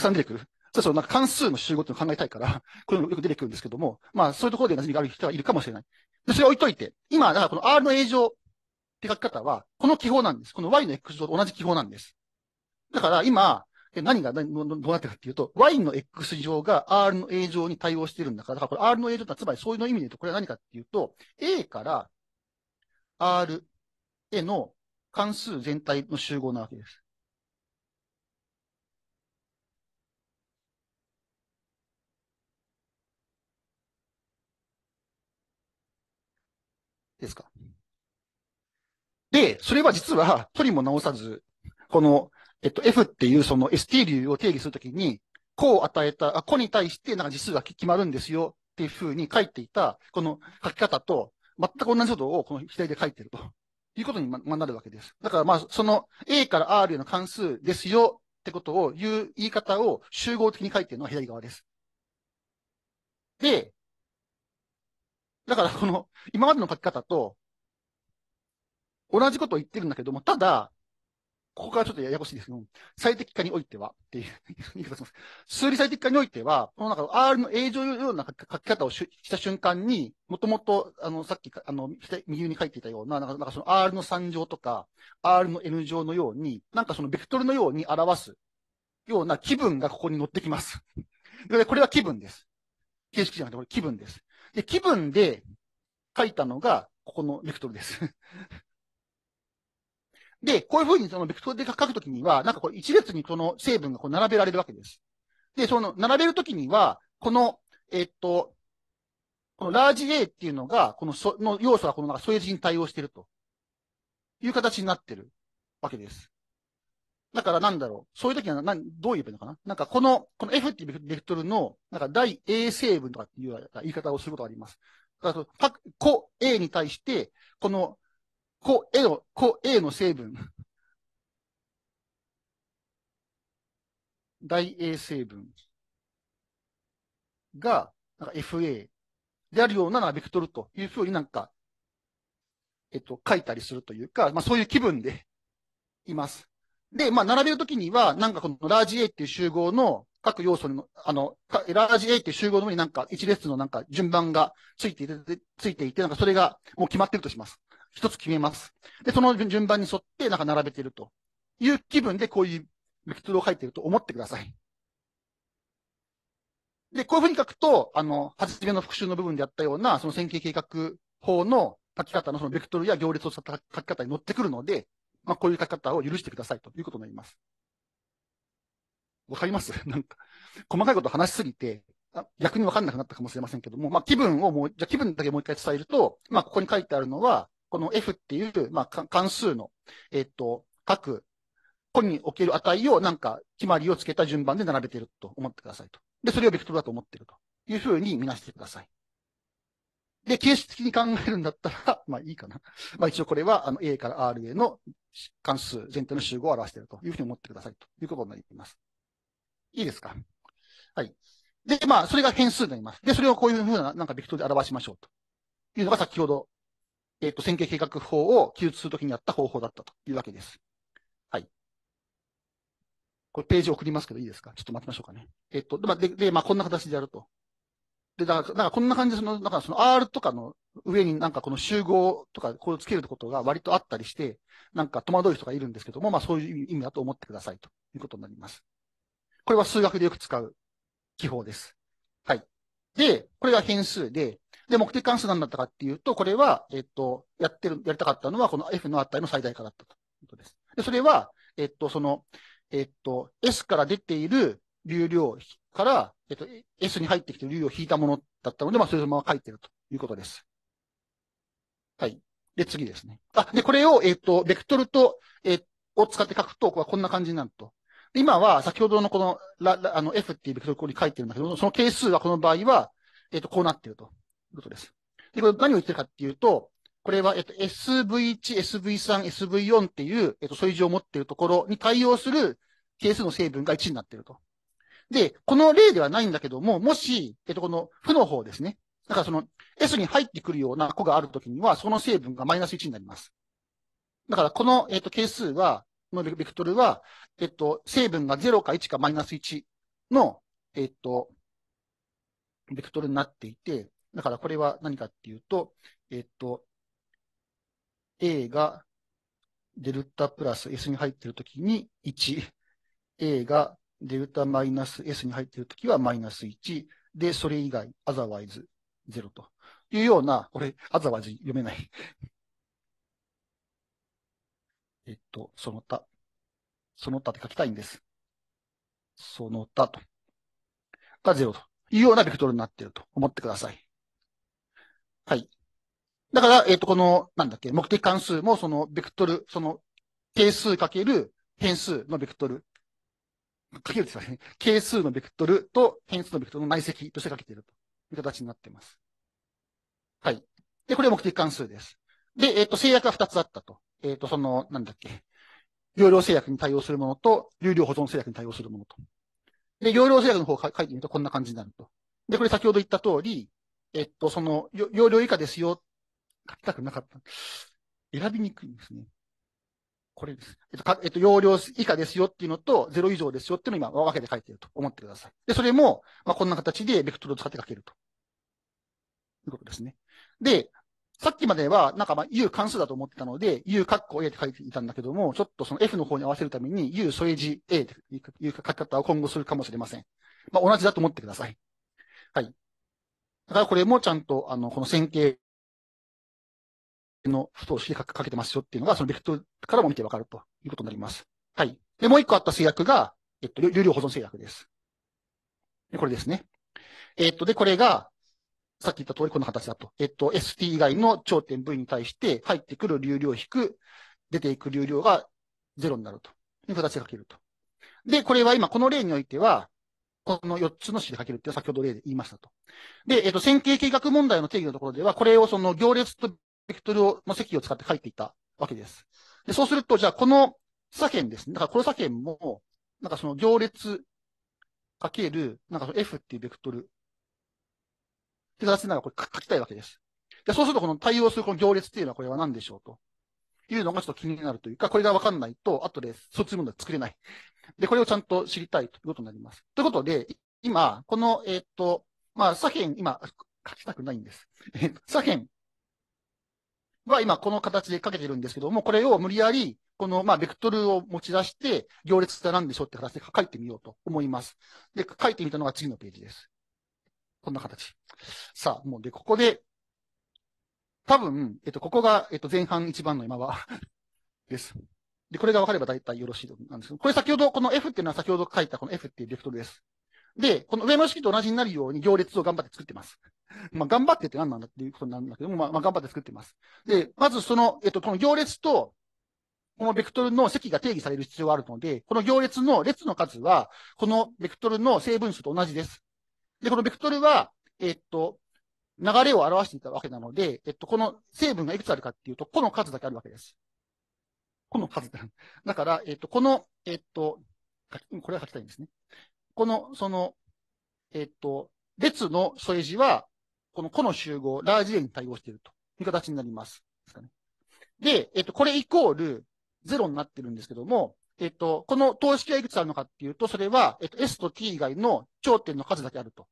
さん出てくる。そうそう、なんか関数の集合っていうのを考えたいから、これもよく出てくるんですけども、まあそういうところで馴染みがある人はいるかもしれない。で、それ置いといて、今、だからこの R の A 乗って書き方は、この記法なんです。この Y の X 乗と同じ記法なんです。だから今、何がどうなってるかっていうと、Y の X 乗が R の A 乗に対応してるんだから、だからこれ R の A 乗ってつまりそういうの意味で言うと、これは何かっていうと、A から R への関数全体の集合なわけです。ですか。で、それは実は、取りも直さず、この、えっと、f っていうその st 流を定義するときに、個を与えた、あ、個に対してなんか実数が決まるんですよっていうふうに書いていた、この書き方と、全く同じことをこの左で書いてると。いうことに、ま、なるわけです。だからまあ、その A から R の関数ですよってことを言う言い方を集合的に書いてるのは左側です。で、だからこの、今までの書き方と、同じことを言ってるんだけども、ただ、ここはちょっとややこしいですけど、最適化においては、っていう (laughs) 言い方します。数理最適化においては、この中の R の A 乗ような書き方をした瞬間に、もともと、あの、さっき、あの、右に書いていたような、なんかその R の3乗とか、R の N 乗のように、なんかそのベクトルのように表すような気分がここに乗ってきます。(laughs) で、これは気分です。形式じゃなくて、これ気分です。で、気分で書いたのが、ここのベクトルです。(laughs) で、こういうふうにそのベクトルで書くときには、なんかこう一列にこの成分がこう並べられるわけです。で、その並べるときには、この、えっと、このラージ A っていうのが、このその要素はこのなんか添え字に対応してるという形になってるわけです。だからなんだろう。そういう時は何、どう言えばいいのかななんかこの、この F っていうベクトルの、なんか第 A 成分とかっていう言い方をすることがあります。だから、各、個 A に対して、この個 A の、個えの成分。大 A 成分が、なんか FA であるようなのはベクトルというふうになんか、えっと、書いたりするというか、まあそういう気分でいます。で、まあ並べるときには、なんかこのラージ A っていう集合の各要素にの、あの、ラージ A っていう集合の上になんか一列のなんか順番がついていて、ついていて、なんかそれがもう決まってるとします。一つ決めます。で、その順番に沿ってなんか並べているという気分でこういうベクトルを書いていると思ってください。で、こういうふうに書くと、あの、初めの復習の部分であったような、その線形計画法の書き方のそのベクトルや行列を使った書き方に乗ってくるので、まあ、こういう書き方を許してくださいということになります。わかります (laughs) なんか、細かいこと話しすぎて、逆にわかんなくなったかもしれませんけども、まあ、気分をもう、じゃ気分だけもう一回伝えると、まあ、ここに書いてあるのは、この F っていう、まあ、関数の、えっと、各個における値をなんか決まりをつけた順番で並べていると思ってくださいと。で、それをベクトルだと思っているというふうに見なしてください。で、形式的に考えるんだったら、(laughs) まあいいかな。まあ一応これは、あの、A から R への関数、全体の集合を表しているというふうに思ってくださいということになります。いいですかはい。で、まあ、それが変数になります。で、それをこういうふうな、なんかベクトルで表しましょうというのが先ほどえっ、ー、と、線形計画法を記述するときにやった方法だったというわけです。はい。これページ送りますけどいいですかちょっと待ちましょうかね。えっ、ー、と、まあ、で、で、まあ、こんな形でやると。で、だから、からこんな感じで、その、なんかその R とかの上になんかこの集合とかこれをつけることが割とあったりして、なんか戸惑う人がいるんですけども、まあそういう意味だと思ってくださいということになります。これは数学でよく使う記法です。はい。で、これが変数で、で、目的関数なんだったかっていうと、これは、えっと、やってる、やりたかったのは、この F の値の最大化だったということです。で、それは、えっと、その、えっと、S から出ている流量から、えっと、S に入ってきている流量を引いたものだったので、まあ、それぞのまま書いてるということです。はい。で、次ですね。あ、で、これを、えっと、ベクトルと、えっと、を使って書くと、こんな感じになると。今は、先ほどのこの、ら、あの、F っていうベクトルここに書いてるんだけど、その係数はこの場合は、えっ、と、こうなってると。ことです。で、これ何を言ってるかっていうと、これは、えっと、SV1、SV3、SV4 っていう、えっと、そういう字を持っているところに対応する係数の成分が1になっていると。で、この例ではないんだけども、もし、えっと、この負の方ですね。だからその S に入ってくるような子があるときには、その成分がマイナス1になります。だからこの、えっと、係数は、のベクトルは、えっと、成分が0か1かマイナス1の、えっと、ベクトルになっていて、だからこれは何かっていうと、えっと、A がデルタプラス S に入っているときに1、A がデルタマイナス S に入っているときはマイナス1、で、それ以外、otherwise 0というような、これ、otherwise 読めない (laughs) えっと、その他。その他って書きたいんです。その他と。が0というようなベクトルになっていると思ってください。はい。だから、えっ、ー、と、この、なんだっけ、目的関数も、その、ベクトル、その、定数かける変数のベクトル、かけるですよね。係数のベクトルと変数のベクトルの内積としてかけているという形になっています。はい。で、これ目的関数です。で、えっ、ー、と、制約は2つあったと。えっ、ー、と、その、なんだっけ。容量制約に対応するものと、流量保存制約に対応するものと。で、容量制約の方を書いてみるとこんな感じになると。で、これ先ほど言った通り、えっと、その、容量以下ですよ、書きたくなかった。選びにくいんですね。これです。えっと、かえっと、容量以下ですよっていうのと、0以上ですよっていうのを今、分けて書いてると思ってください。で、それも、まあ、こんな形でベクトルを使って書けると。いうことですね。で、さっきまでは、なんかまあ u 関数だと思ってたので、u カッコ a って書いていたんだけども、ちょっとその f の方に合わせるために u 添え字 a という書き方を今後するかもしれません。まあ同じだと思ってください。はい。だからこれもちゃんと、あの、この線形の不等式でかけてますよっていうのが、そのベクトルからも見てわかるということになります。はい。で、もう一個あった制約が、えっと、流量保存制約です。でこれですね。えっと、で、これが、さっき言った通りこんな形だと。えっと、ST 以外の頂点 V に対して入ってくる流量引く、出ていく流量が0になるという形で書けると。で、これは今、この例においては、この4つの式で書けるって先ほど例で言いましたと。で、えっ、ー、と、線形計画問題の定義のところでは、これをその行列とベクトルを、の積を使って書いていたわけです。で、そうすると、じゃあこの左辺ですね。だからこの左辺も、なんかその行列かける、なんかその F っていうベクトル。って形でなんかこれ書きたいわけです。で、そうするとこの対応するこの行列っていうのはこれは何でしょうと。いうのがちょっと気になるというか、これがわかんないと、後で卒業問題作れない。で、これをちゃんと知りたいということになります。ということで、今、この、えっ、と、まあ、左辺、今、書きたくないんです。え (laughs) 左辺は今この形で書けてるんですけども、これを無理やり、この、まあ、ベクトルを持ち出して、行列って何でしょうって形で書いてみようと思います。で、書いてみたのが次のページです。こんな形。さあ、もうで、ここで、多分、えっと、ここが、えっと、前半一番の今は (laughs) です。で、これが分かれば大体よろしいなんですこれ先ほど、この F っていうのは先ほど書いたこの F っていうベクトルです。で、この上の式と同じになるように行列を頑張って作ってます。まあ、頑張ってって何なんだっていうことになるんだけども、まあ、まあ、頑張って作ってます。で、まずその、えっと、この行列と、このベクトルの積が定義される必要があるので、この行列の列の数は、このベクトルの成分数と同じです。で、このベクトルは、えっと、流れを表していたわけなので、えっと、この成分がいくつあるかっていうと、この数だけあるわけです。この数だ。(laughs) だから、えっと、この、えっと、これは書きたいんですね。この、その、えっと、列の添え字は、この個の集合、ラージ A に対応しているという形になります。でえっと、これイコール0になってるんですけども、えっと、この等式はいくつあるのかっていうと、それは、えっと、S と T 以外の頂点の数だけあると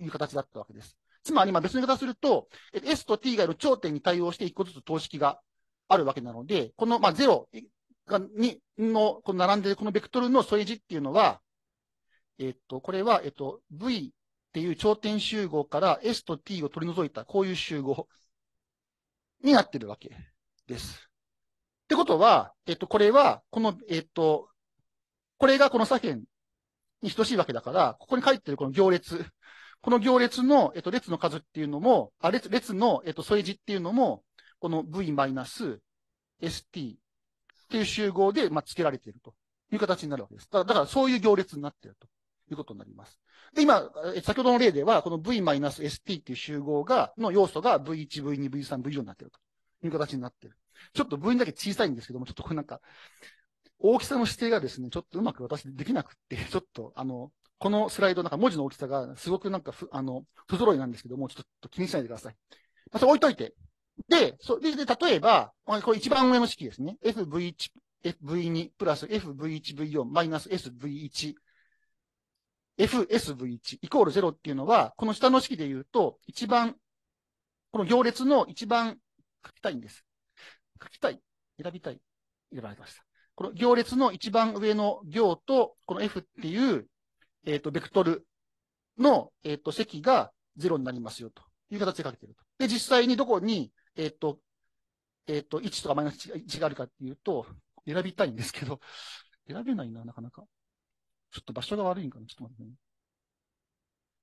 いう形だったわけです。つまり、別の言い方すると、S と T 以外の頂点に対応して1個ずつ等式があるわけなので、この、まあ、0が、に、の、この並んでるこのベクトルの添え字っていうのは、えっと、これは、えっと、V っていう頂点集合から S と T を取り除いた、こういう集合になってるわけです。ってことは、えっと、これは、この、えっと、これがこの左辺に等しいわけだから、ここに書いてるこの行列この行列の、えっと、列の数っていうのも、あ、列、列の、えっと、添え字っていうのも、この V-ST っていう集合で、まあ、付けられているという形になるわけです。だから、だからそういう行列になっているということになります。で、今、先ほどの例では、この V-ST っていう集合が、の要素が V1、V2、V3、V4 になっているという形になっている。ちょっと V だけ小さいんですけども、ちょっとこれなんか、大きさの指定がですね、ちょっとうまく私できなくって、ちょっと、あの、このスライド、なんか文字の大きさがすごくなんか不、あの、不揃いなんですけども、ちょっと気にしないでください。まあ、それ置いといて。で、そで、で、例えば、これ一番上の式ですね。FV1、FV2 プラス FV1V4 マイナス SV1、FSV1 イコール0っていうのは、この下の式で言うと、一番、この行列の一番書きたいんです。書きたい。選びたい。選ばれました。この行列の一番上の行と、この F っていうえっ、ー、と、ベクトルの、えっ、ー、と、積が0になりますよという形で書けてると。で、実際にどこに、えっ、ー、と、えっ、と、1とかマイナス1があるかっていうと、選びたいんですけど、選べないな、なかなか。ちょっと場所が悪いんかな、ちょっと待ってね。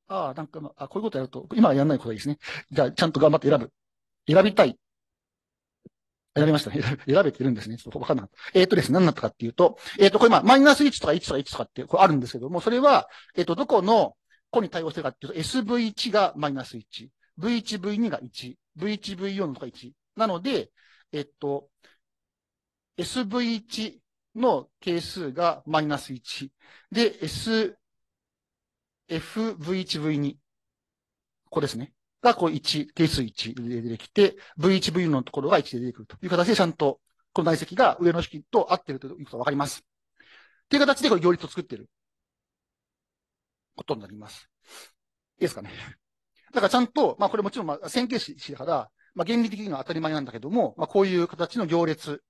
ああ、なんか、あ、こういうことやると、今はやらないことがいいですね。じゃあ、ちゃんと頑張って選ぶ。選びたい。選びましたね。(laughs) 選べてるんですね。ちょっとわかんなかった。えっ、ー、とですね、何だったかっていうと、えっ、ー、と、これまあ、マイナス1とか1とか1とかって、これあるんですけども、それは、えっ、ー、と、どこの個に対応してるかっていうと、SV1 がマイナス1、V1、V2 が1、V1、V4 とか1。なので、えっと、SV1 の係数がマイナス1。で、S、F、V1、V2。ここですね。がこう1、定数1で出てきて、V1、V のところが1で出てくるという形で、ちゃんとこの内積が上の式と合ってるということがわかります。という形で、これ行列を作ってることになります。いいですかね。(laughs) だからちゃんと、まあこれもちろんまあ線形詞だから、まあ原理的には当たり前なんだけども、まあこういう形の行列、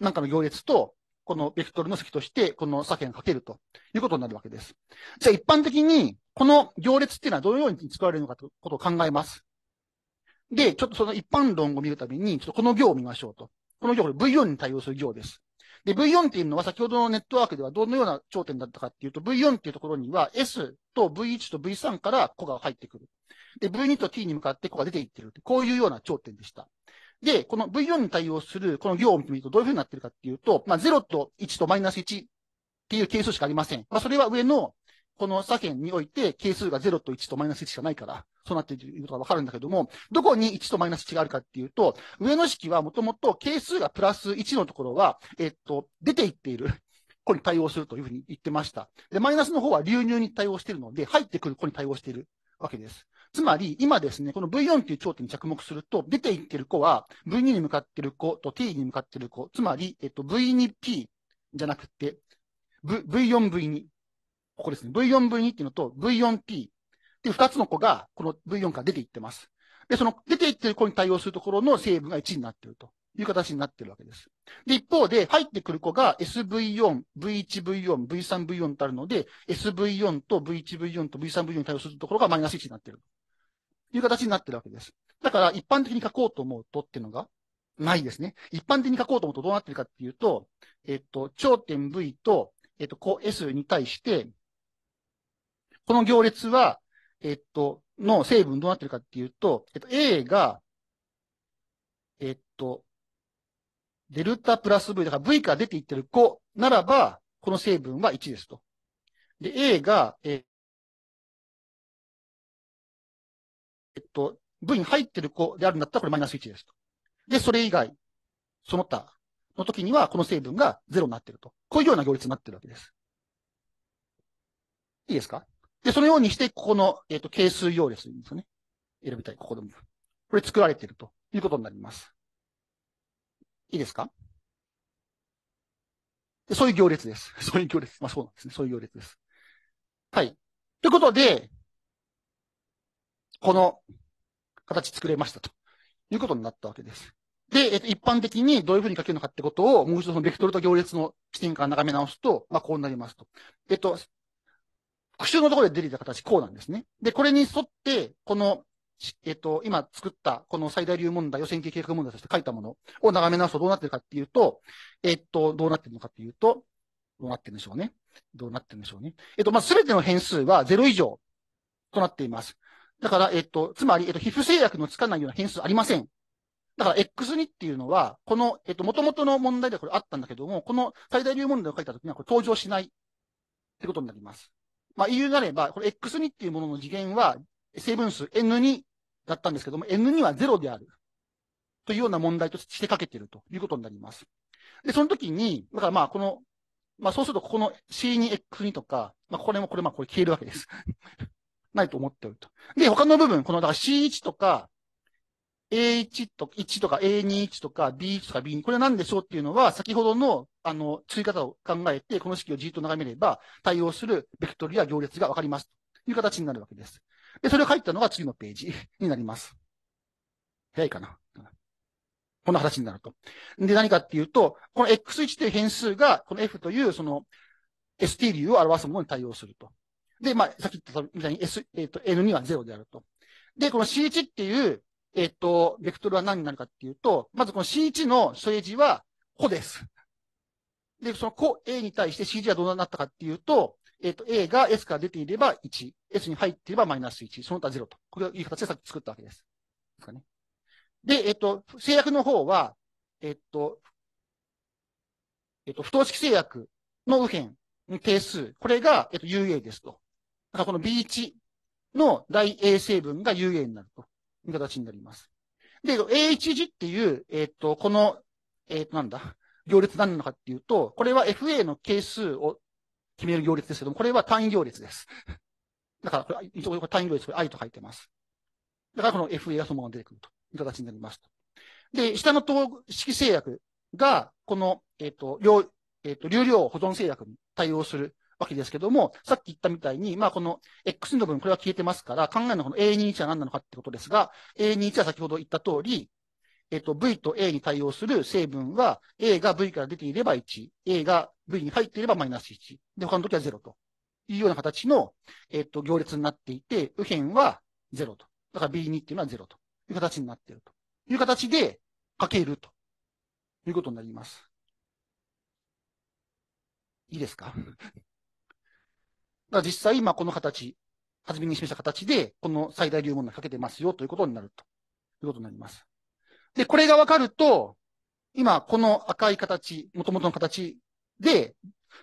なんかの行列と、このベクトルの積として、この左辺をかけるということになるわけです。じゃあ一般的に、この行列っていうのはどのように作られるのかということを考えます。で、ちょっとその一般論を見るために、ちょっとこの行を見ましょうと。この行、V4 に対応する行です。で、V4 っていうのは先ほどのネットワークではどのような頂点だったかっていうと、V4 っていうところには S と V1 と V3 から子が入ってくる。で、V2 と T に向かって子が出ていってる。こういうような頂点でした。で、この V4 に対応するこの行を見てみるとどういうふうになってるかっていうと、まあ、0と1とマイナス1っていう係数しかありません。まあ、それは上のこの左辺において係数が0と1とマイナス1しかないから、そうなっていることがわかるんだけども、どこに1とマイナス1があるかっていうと、上の式はもともと係数がプラス1のところは、えっと、出ていっている。子 (laughs) に対応するというふうに言ってました。で、マイナスの方は流入に対応しているので、入ってくる子に対応している。わけです。つまり、今ですね、この V4 という頂点に着目すると、出ていってる子は、V2 に向かってる子と T に向かってる子、つまり、えっと、V2P じゃなくて、v、4 v 2ここですね。V4V2 っていうのと V4P っていう二つの子が、この V4 から出ていってます。で、その出ていってる子に対応するところの成分が1になってると。いう形になってるわけです。で、一方で入ってくる子が SV4、V1V4、V3V4 とあるので、SV4 と V1V4 と V3V4 に対応するところがマイナス1になってる。という形になってるわけです。だから一般的に書こうと思うとっていうのがないですね。一般的に書こうと思うとどうなってるかっていうと、えっと、頂点 V と、えっと、こう S に対して、この行列は、えっと、の成分どうなってるかっていうと、えっと、A が、えっと、デルタプラス V、だから V から出ていってる5ならば、この成分は1ですと。で、A が、えっと、V に入ってる子であるんだったらこれマイナス1ですと。で、それ以外、その他の時にはこの成分が0になってると。こういうような行列になってるわけです。いいですかで、そのようにして、ここの、えっ、と、係数行列ですね。選びたい、ここでも。これ作られているということになります。いいですかそういう行列です。(laughs) そういう行列。まあそうなんですね。そういう行列です。はい。ということで、この形作れましたということになったわけです。で、えっと、一般的にどういうふうに書けるのかってことを、もう一度そのベクトルと行列の視点から眺め直すと、まあこうなりますと。えっと、復習のところで出てきた形、こうなんですね。で、これに沿って、このえっと、今作った、この最大流問題、予選計画問題として書いたものを眺め直すとどうなってるかっていうと、えっと、どうなってるのかっていうと、どうなってるんでしょうね。どうなってるんでしょうね。えっと、ますべての変数は0以上となっています。だから、えっと、つまり、えっと、皮膚制約のつかないような変数ありません。だから、X2 っていうのは、この、えっと、元々の問題ではこれあったんだけども、この最大流問題を書いたときには、これ登場しないってことになります。まあ、言うなれば、これ X2 っていうものの次元は、成分数 N2 だったんですけども、N2 は0である。というような問題としてかけているということになります。で、その時に、だからまあ、この、まあそうすると、ここの C2X2 とか、まあこれもこれもこれ消えるわけです。(laughs) ないと思っておると。で、他の部分、この、だから C1 とか、A1 と、1とか A21 とか B1 とか B2、これは何でしょうっていうのは、先ほどの、あの、追加方を考えて、この式をじっと眺めれば、対応するベクトルや行列がわかります。という形になるわけです。で、それを書いたのが次のページになります。早いかな。こんな形になると。で、何かっていうと、この x1 という変数が、この f というその st 流を表すものに対応すると。で、まあ、さっき言ったみたいに s、えっ、ー、と、n2 は0であると。で、この c1 っていう、えっ、ー、と、ベクトルは何になるかっていうと、まずこの c1 の数字は、個です。で、その個 A に対して CG はどうなったかっていうと、えっ、ー、と、A が S から出ていれば1、S に入っていればマイナス1、その他0と。これをいい形でさっき作ったわけです。ですかね。で、えっ、ー、と、制約の方は、えっ、ー、と、えっ、と、不等式制約の右辺の定数、これが、えっ、と、UA ですと。だからこの B1 の大 A 成分が UA になるという形になります。で、A1 字っていう、えっ、と、この、えっ、と、なんだ、行列何なのかっていうと、これは FA の係数を決める行列ですけども、これは単位行列です。だから、これ単位行列、これ i と書いてます。だからこの FA がそのまま出てくるという形になりますで、下の等式制約が、この、えっ、ー、と、量、えっ、ー、と、流量保存制約に対応するわけですけども、さっき言ったみたいに、まあ、この X の部分、これは消えてますから、考えのこの A21 は何なのかってことですが、A21 は先ほど言った通り、えっと、V と A に対応する成分は、A が V から出ていれば1、A が V に入っていればマイナス1、で、他の時は0というような形の、えっと、行列になっていて、右辺は0と。だから B2 っていうのは0という形になっているという形で書けるということになります。いいですかだ実際、今この形、初めに示した形で、この最大流問題かけてますよということになるということになります。で、これがわかると、今、この赤い形、元々の形で、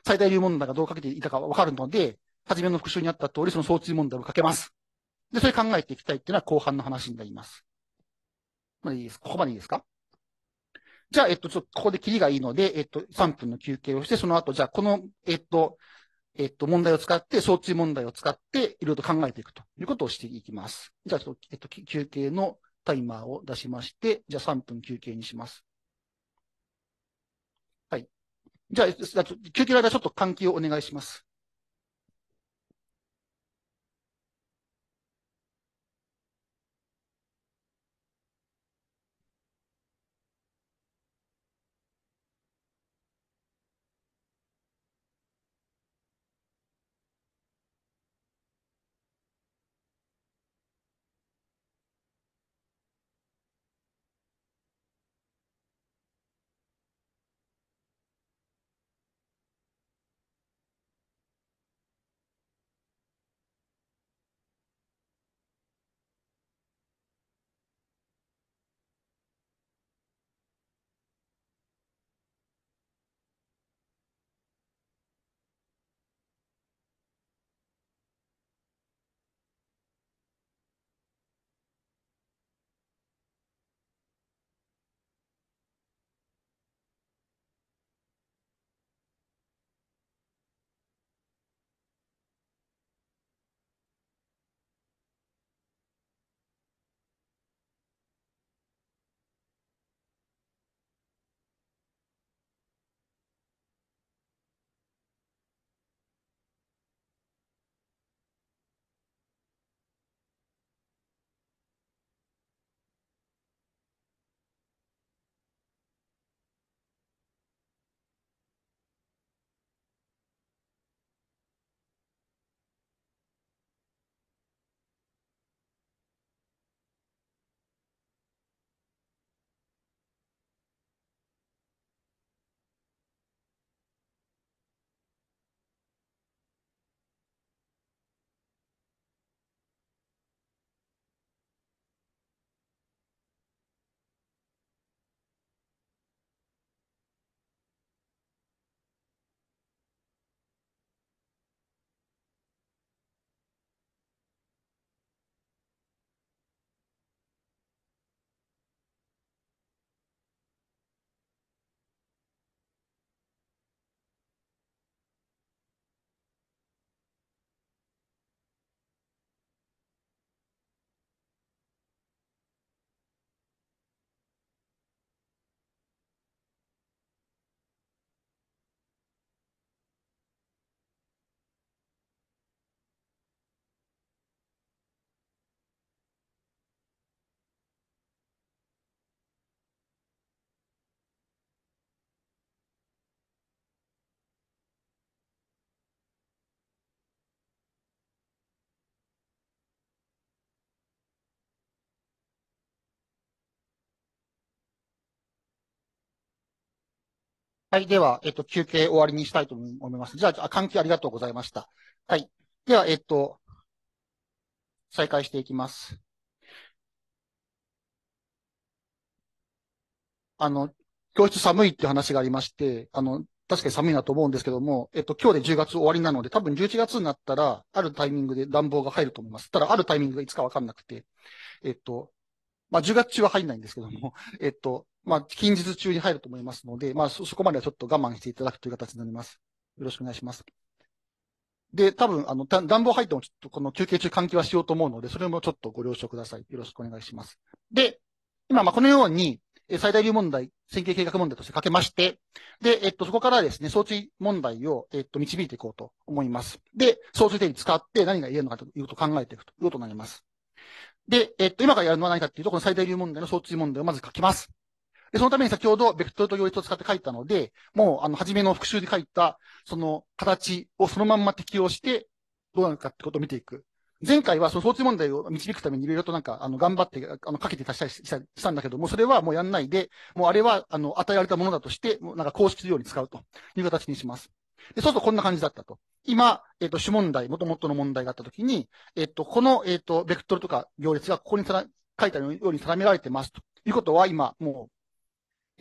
最大流問題がどうかけていたかわかるので、初めの復習にあった通り、その相通問題をかけます。で、それ考えていきたいっていうのは後半の話になります。まあいいです。ここまでいいですかじゃあ、えっと、ちょっと、ここで切りがいいので、えっと、3分の休憩をして、その後、じゃあ、この、えっと、えっと、問題を使って、相通問題を使って、いろいろと考えていくということをしていきます。じゃあ、ちょっと、えっと、休憩のタイマーを出しまして、じゃあ3分休憩にします。はい。じゃあ、休憩の間ちょっと換気をお願いします。はい。では、えっと、休憩終わりにしたいと思います。じゃあ、換気ありがとうございました。はい。では、えっと、再開していきます。あの、教室寒いって話がありまして、あの、確かに寒いなと思うんですけども、えっと、今日で10月終わりなので、多分11月になったら、あるタイミングで暖房が入ると思います。ただ、あるタイミングがいつかわかんなくて、えっと、まあ、10月中は入んないんですけども、(laughs) えっと、まあ、近日中に入ると思いますので、まあそ、こまではちょっと我慢していただくという形になります。よろしくお願いします。で、多分、あの、暖房入ってもちょっとこの休憩中換気はしようと思うので、それもちょっとご了承ください。よろしくお願いします。で、今、まあ、このように、最大流問題、線形計画問題としてかけまして、で、えっと、そこからですね、装置問題を、えっと、導いていこうと思います。で、装置定理使って何が言えるのかということを考えていくということになります。で、えっと、今からやるのは何かっていうと、この最大流問題の装置問題をまず書きます。で、そのために先ほどベクトルと行列を使って書いたので、もうあの、初めの復習で書いた、その形をそのまんま適用して、どうなるかってことを見ていく。前回はその装置問題を導くためにいろいろとなんか、あの、頑張って、あの、かけて足したりしたんだけども、それはもうやんないで、もうあれは、あの、与えられたものだとして、なんか公式ように使うという形にします。で、そうするとこんな感じだったと。今、えっ、ー、と、主問題、元々の問題があったときに、えっ、ー、と、この、えっ、ー、と、ベクトルとか行列がここに書いたように定められてますということは今、もう、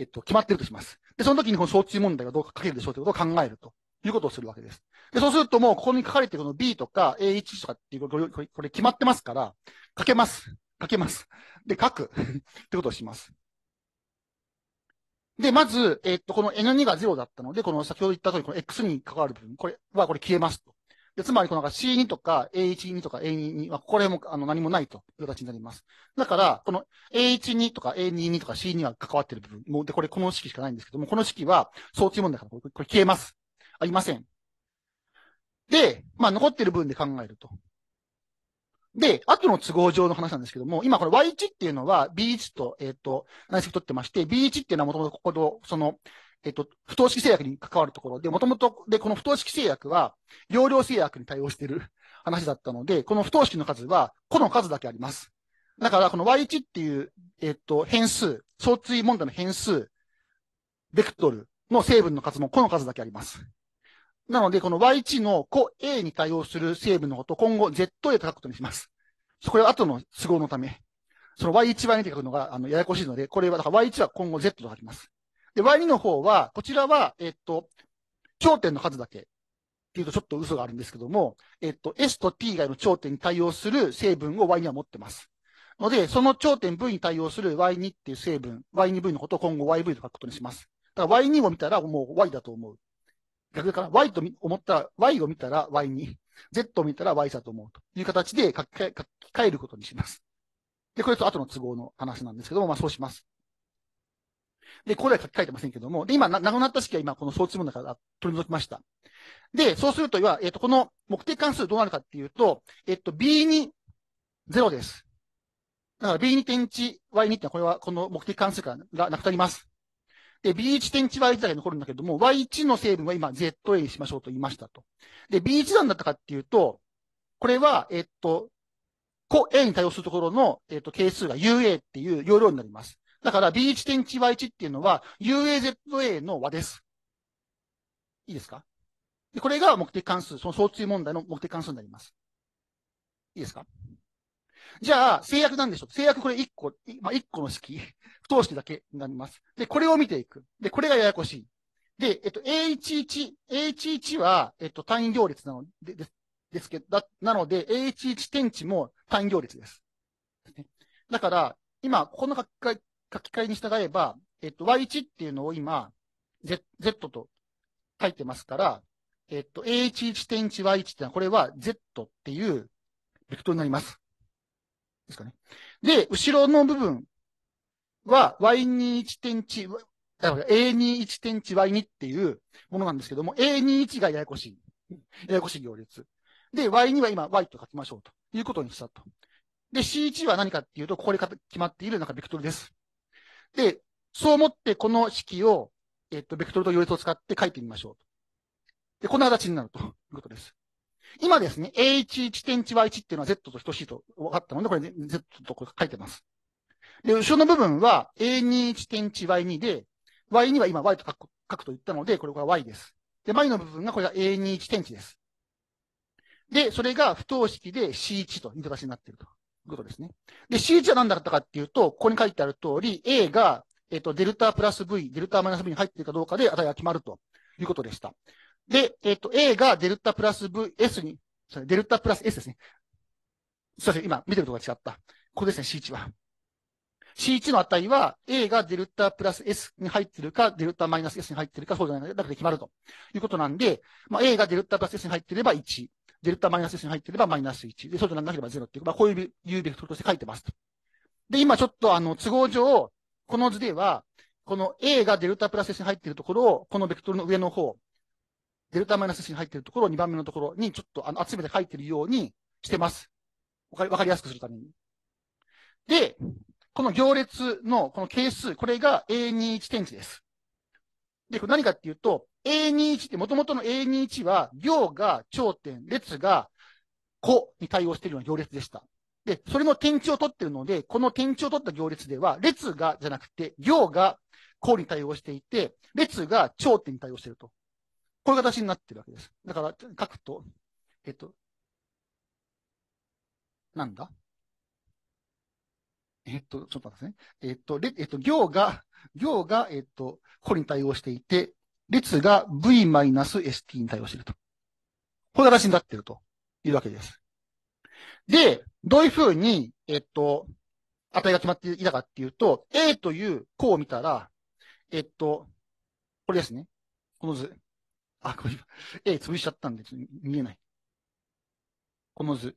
えっと、決まってるとします。で、その時にこの小中問題がどう書けるでしょうということを考えるということをするわけです。で、そうするともうここに書かれているこの B とか A1 とかっていうこれ、これ決まってますから、書けます。書けます。で、書く (laughs) ってことをします。で、まず、えっと、この N2 が0だったので、この先ほど言った通り、この X に関わる部分、これはこれ消えますと。で、つまりこの C2 とか A12 とか A22 は、これもあの何もないという形になります。だから、この A12 とか A22 とか C2 は関わってる部分。もう、で、これこの式しかないんですけども、この式は相中問題からこれ消えます。ありません。で、まあ残っている分で考えると。で、後の都合上の話なんですけども、今これ Y1 っていうのは B1 と、えっ、ー、と、内積取ってまして、B1 っていうのはもともとここの、その、えっと、不等式制約に関わるところで、もともと、で、この不等式制約は、容量制約に対応している (laughs) 話だったので、この不等式の数は、個の数だけあります。だから、この y1 っていう、えっと、変数、相対問題の変数、ベクトルの成分の数も個の数だけあります。なので、この y1 の個 A に対応する成分のことを今後 z でと書くことにします。そこは後の都合のため。その y1 は2って書くのが、あの、ややこしいので、これは、だから y1 は今後 Z と書きます。で、Y2 の方は、こちらは、えっと、頂点の数だけっていうとちょっと嘘があるんですけども、えっと、S と T 以外の頂点に対応する成分を Y2 は持ってます。ので、その頂点 V に対応する Y2 っていう成分、Y2V のことを今後 YV と書くことにします。だから Y2 を見たらもう Y だと思う。逆だから Y と思ったら、Y を見たら Y2、Z を見たら Y だと思うという形で書き換えることにします。で、これと後の都合の話なんですけども、まあそうします。で、ここでは書き換えてませんけども、で、今、な、亡くなった式は今、この装置文の中から取り除きました。で、そうすると、要は、えっ、と、この目的関数どうなるかっていうと、えっ、と、B2、0です。だから B2 点値 Y2 ってこれはこの目的関数からなくなります。で、B1 点値 Y1 だけ残るんだけども、Y1 の成分は今 ZA にしましょうと言いましたと。で、B1 段だったかっていうと、これは、えっと、個 A に対応するところの、えっと、係数が UA っていう容量になります。だから B1.1Y1 っていうのは UAZA の和です。いいですかでこれが目的関数、その相対問題の目的関数になります。いいですかじゃあ、制約なんでしょう。制約これ1個、まあ、1個の式、不等式だけになります。で、これを見ていく。で、これがややこしい。で、えっと、A11、A11 は、えっと、単位行列なので、でですけど、だ、なので、A11 点値も単位行列です。だから、今、この書き書き換えに従えば、えっと、y1 っていうのを今、z, z と書いてますから、えっと、a1.1y1 ってのは、これは z っていうベクトルになります。ですかね。で、後ろの部分は y21.1、a21.1y2 っていうものなんですけども、a21 がややこしい。ややこしい行列。で、y2 は今 y と書きましょうということにしたと。で、c1 は何かっていうと、ここで決まっているなんかベクトルです。で、そう思ってこの式を、えっと、ベクトルと行列を使って書いてみましょうで、こんな形になるということです。今ですね、A1、1点値は1っていうのは Z と等しいと分かったので、これ、ね、Z と書いてます。で、後ろの部分は A2、1点値 Y2 で、Y2 は今 Y と書く書くと言ったので、これが Y です。で、前の部分がこれが A2、1点値です。で、それが不等式で C1 という形になっていると。ことですね。で、C1 は何だったかっていうと、ここに書いてある通り、A が、えっ、ー、と、デルタプラス V、デルタマイナス V に入っているかどうかで値が決まるということでした。で、えっ、ー、と、A がデルタプラス V、S に、デルタプラス S ですね。すいません、今見てるとこが違った。ここですね、C1 は。C1 の値は A がデルタプラス S に入ってるか、デルタマイナス S に入ってるか、そうじゃないか、だけで決まるということなんで、まあ、A がデルタプラス S に入ってれば1。デルタマイナス S に入っていればマイナス1。で、そうじゃなければ0っていう、まあ、こういう、言うべきとして書いてますで、今ちょっとあの、都合上、この図では、この A がデルタプラス S に入っているところを、このベクトルの上の方、デルタマイナス S に入っているところを2番目のところにちょっとあの集めて書いてるようにしてます。わかり、わかりやすくするために。で、この行列のこの係数、これが A21 点値です。で、これ何かっていうと、A21 って、もともとの A21 は、行が頂点、列が個に対応しているような行列でした。で、それの点値を取ってるので、この点値を取った行列では、列がじゃなくて、行が項に対応していて、列が頂点に対応していると。こういう形になってるわけです。だから、書くと、えっと、なんだえっと、ちょっと待ってね。えっと、れえっと、行が、行が、えっと、これに対応していて、列が v-st に対応していると。これがうしになっているというわけです。で、どういうふうに、えっと、値が決まっていたかっていうと、A という項を見たら、えっと、これですね。この図。あ、これ、A 潰しちゃったんで、見えない。この図。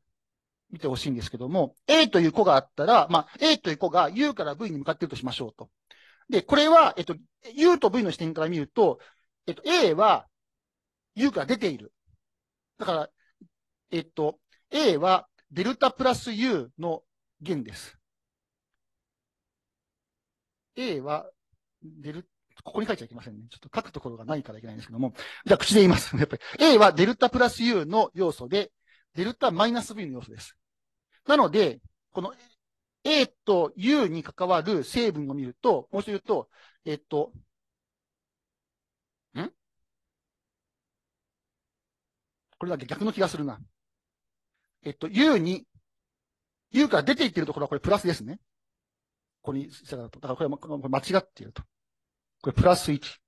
見てほしいんですけども、A という子があったら、まあ、A という子が U から V に向かっているとしましょうと。で、これは、えっと、U と V の視点から見ると、えっと、A は U から出ている。だから、えっと、A はデルタプラス U の弦です。A はデル、ここに書いちゃいけませんね。ちょっと書くところがないからいけないんですけども。じゃあ、口で言います。やっぱり A はデルタプラス U の要素で、デルタマイナス V の要素です。なので、この A と U に関わる成分を見ると、もう一度言うと、えっと、んこれだけ逆の気がするな。えっと、U に、U から出ていってるところはこれプラスですね。ここに、だからこれこれ間違っていると。これプラス1。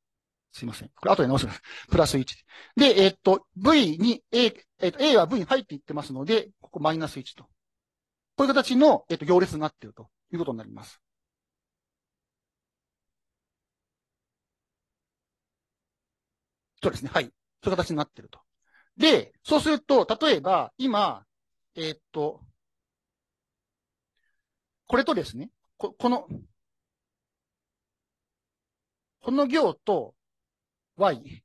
すいません。これ後で直します。(laughs) プラス1。で、えっと、V に A、えっと、A は V に入っていってますので、ここマイナス1と。こういう形の、えっと、行列になっているということになります。そうですね。はい。そういう形になっていると。で、そうすると、例えば、今、えー、っと、これとですね、ここの、この行と、y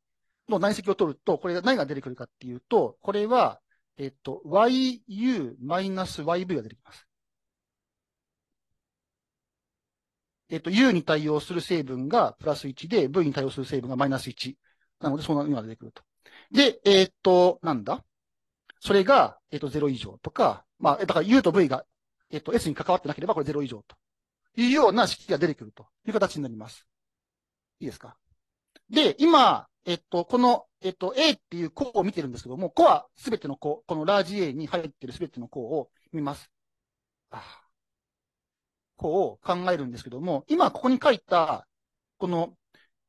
の内積を取ると、これが何が出てくるかっていうと、これは、えっと、yu-yv が出てきます。えっと、u に対応する成分がプラス1で、v に対応する成分がマイナス1。なので、そんなのが出てくると。で、えっと、なんだそれが、えっと、0以上とか、まあ、だから u と v が、えっと、s に関わってなければ、これ0以上というような式が出てくるという形になります。いいですかで、今、えっと、この、えっと、A っていう項を見てるんですけども、コはすべての項、このラージ A に入ってるすべての項を見ます。項を考えるんですけども、今ここに書いた、この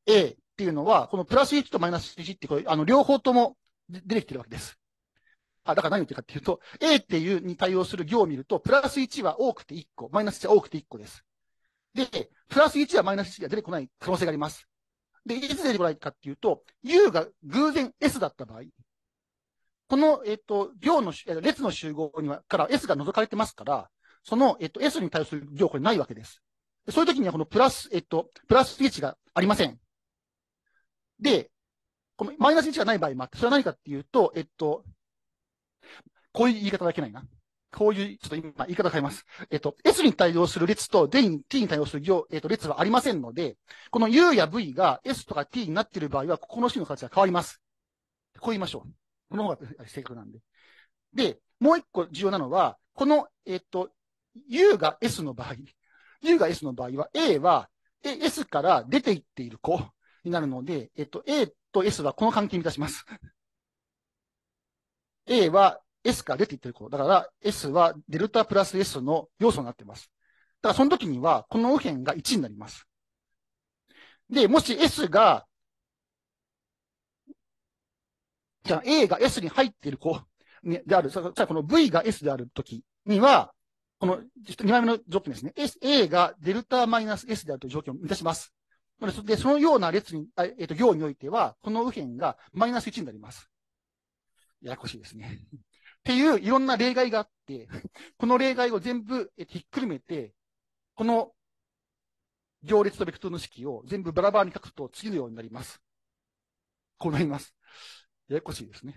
A っていうのは、このプラス1とマイナス1ってこれ、あの、両方とも出てきてるわけです。あ、だから何言ってるかっていうと、A っていうに対応する行を見ると、プラス1は多くて1個、マイナス1は多くて1個です。で、プラス1はマイナス1は出てこない可能性があります。で、いつ出てこないかっていうと、U が偶然 S だった場合、この、えっと、行の、列の集合には、から S が除かれてますから、その、えっと、S に対する行、これないわけです。そういう時には、このプラス、えっと、プラス1がありません。で、このマイナス1がない場合もあって、それは何かっていうと、えっと、こういう言い方だけないな。こういう、ちょっと今、言い方変えます。えっと、S に対応する列と D に T に対応する行、えっと、列はありませんので、この U や V が S とか T になっている場合は、ここの式の形が変わります。こう言いましょう。この方が正確なんで。で、もう一個重要なのは、この、えっと、U が S の場合、U が S の場合は、A は、S から出ていっている子になるので、えっと、A と S はこの関係に満たします。A は S が出ていってること。だから S はデルタプラス S の要素になっています。だからその時には、この右辺が1になります。で、もし S が、じゃあ A が S に入っている子である、じゃあこの V が S である時には、この2枚目の条件ですね。S、A がデルタマイナス S であるという条件を満たします。で、そのような列に、えっ、ー、と、行においては、この右辺がマイナス1になります。ややこしいですね。っていういろんな例外があって、この例外を全部ひっくるめて、この行列とベクトルの式を全部バラバラに書くと次のようになります。こうなります。ややこしいですね。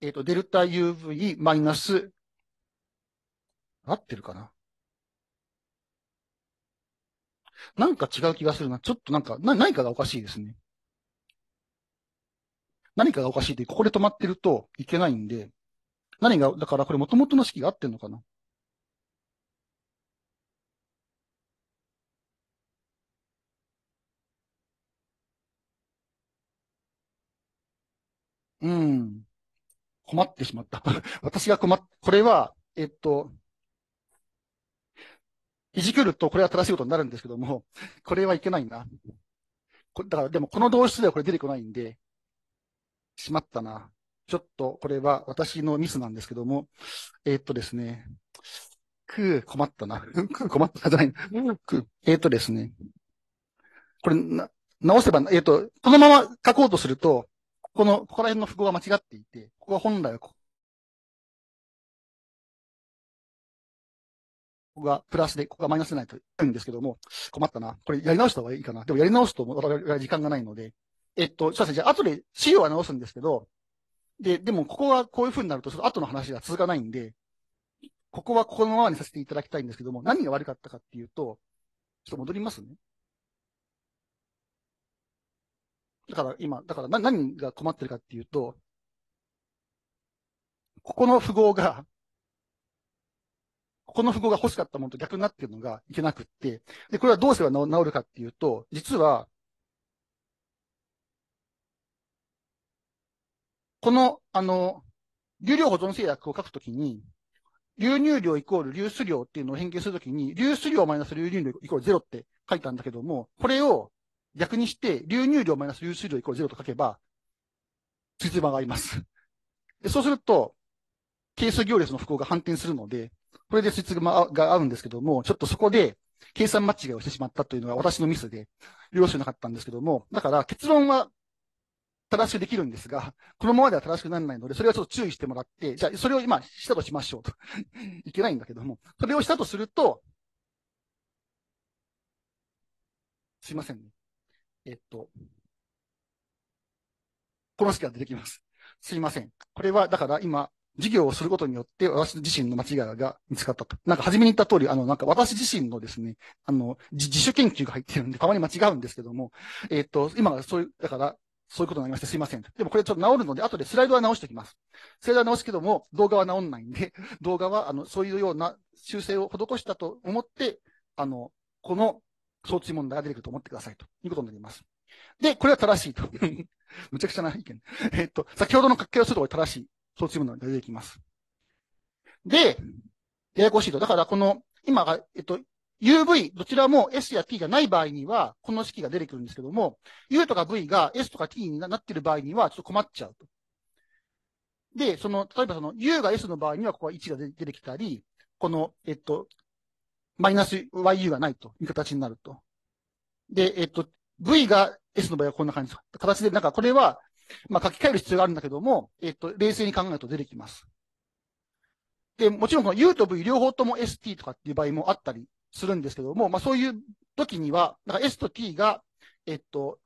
えっ、ー、と、デルタ UV マイナス、合ってるかななんか違う気がするな。ちょっとなんか、な、何かがおかしいですね。何かがおかしいって、ここで止まってるといけないんで、何が、だからこれ元々の式が合ってんのかなうん。困ってしまった。(laughs) 私が困っ、これは、えっと、いじくるとこれは正しいことになるんですけども、これはいけないな。だからでもこの動詞ではこれ出てこないんで、しまったな。ちょっとこれは私のミスなんですけども、えー、っとですね、くー困ったな。(laughs) くー困ったじゃない。くえー、っとですね、これな、直せば、えー、っと、このまま書こうとすると、この、ここら辺の符号が間違っていて、ここは本来はこ、ここがプラスで、ここがマイナスでないと言うんですけども、困ったな。これやり直した方がいいかな。でもやり直すと、時間がないので、えっと、すいません、じゃあ後で資料は直すんですけど、で、でもここはこういうふうになると、ちょっと後の話が続かないんで、ここはここのままにさせていただきたいんですけども、何が悪かったかっていうと、ちょっと戻りますね。だから今、だからな何が困ってるかっていうと、ここの符号が、ここの符号が欲しかったものと逆になってるのがいけなくって、で、これはどうすれば治るかっていうと、実は、この、あの、流量保存制約を書くときに、流入量イコール流出量っていうのを変形するときに、流出量マイナス流入量イコールゼロって書いたんだけども、これを逆にして、流入量マイナス流出量イコールゼロと書けば、つじつまがあります。でそうすると、係数行列の符号が反転するので、これでつじつまが合うんですけども、ちょっとそこで計算間違いをしてしまったというのが私のミスで、よろしくなかったんですけども、だから結論は正しくできるんですが、このままでは正しくならないので、それはちょっと注意してもらって、じゃあ、それを今、したとしましょうと。(laughs) いけないんだけども、それをしたとすると、すいませんね。えっと、この式が出てきます。すいません。これは、だから今、授業をすることによって、私自身の間違いが見つかったと。なんか、初めに言った通り、あの、なんか、私自身のですね、あの、自主研究が入ってるんで、たまに間違うんですけども、えっ、と、今、そういう、だから、そういうことになりまして、すいません。でもこれちょっと直るので、後でスライドは直しておきます。スライドは直すけども、動画は直んないんで、(laughs) 動画は、あの、そういうような修正を施したと思って、あの、この送置問題が出てくると思ってくださいということになります。で、これは正しいと。(laughs) むちゃくちゃな意見。えっと、先ほどの書形をすると正しい送置問題が出てきます。で、ややこしいと。だからこの、今が、えっと、UV、どちらも S や T じゃない場合には、この式が出てくるんですけども、U とか V が S とか T になってる場合には、ちょっと困っちゃうと。で、その、例えばその U が S の場合には、ここは1が出てきたり、この、えっと、マイナス YU がないという形になると。で、えっと、V が S の場合はこんな感じ形で、なんかこれは、まあ書き換える必要があるんだけども、えっと、冷静に考えると出てきます。で、もちろんこの U と V 両方とも ST とかっていう場合もあったりするんですけども、まあ、そういう時には、なんか S と T が、えっと、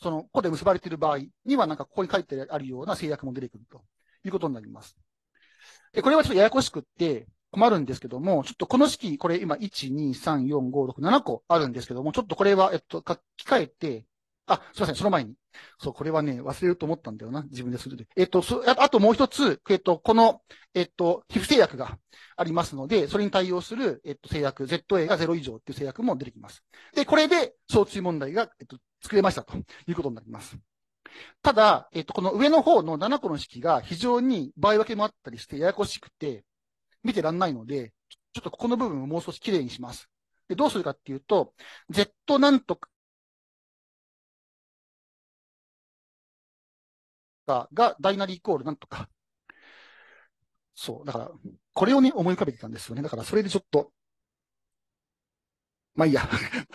その個で結ばれている場合には、なんかここに書いてあるような制約も出てくるということになります。で、これはちょっとややこしくって困るんですけども、ちょっとこの式、これ今、1、2、3、4、5、6、7個あるんですけども、ちょっとこれは、えっと、書き換えて、あ、すいません、その前に。そう、これはね、忘れると思ったんだよな。自分でするで。えっと、そあともう一つ、えっと、この、えっと、皮膚制約がありますので、それに対応する、えっと、制約、ZA が0以上っていう制約も出てきます。で、これで、相対問題が、えっと、作れましたということになります。ただ、えっと、この上の方の7個の式が非常に場合分けもあったりしてややこしくて、見てらんないので、ちょっとここの部分をもう少し綺麗にします。で、どうするかっていうと、Z なんとか、かがダイナリイコールなんとか。そう。だから、これをね、思い浮かべてたんですよね。だから、それでちょっと、まあいいや。(laughs)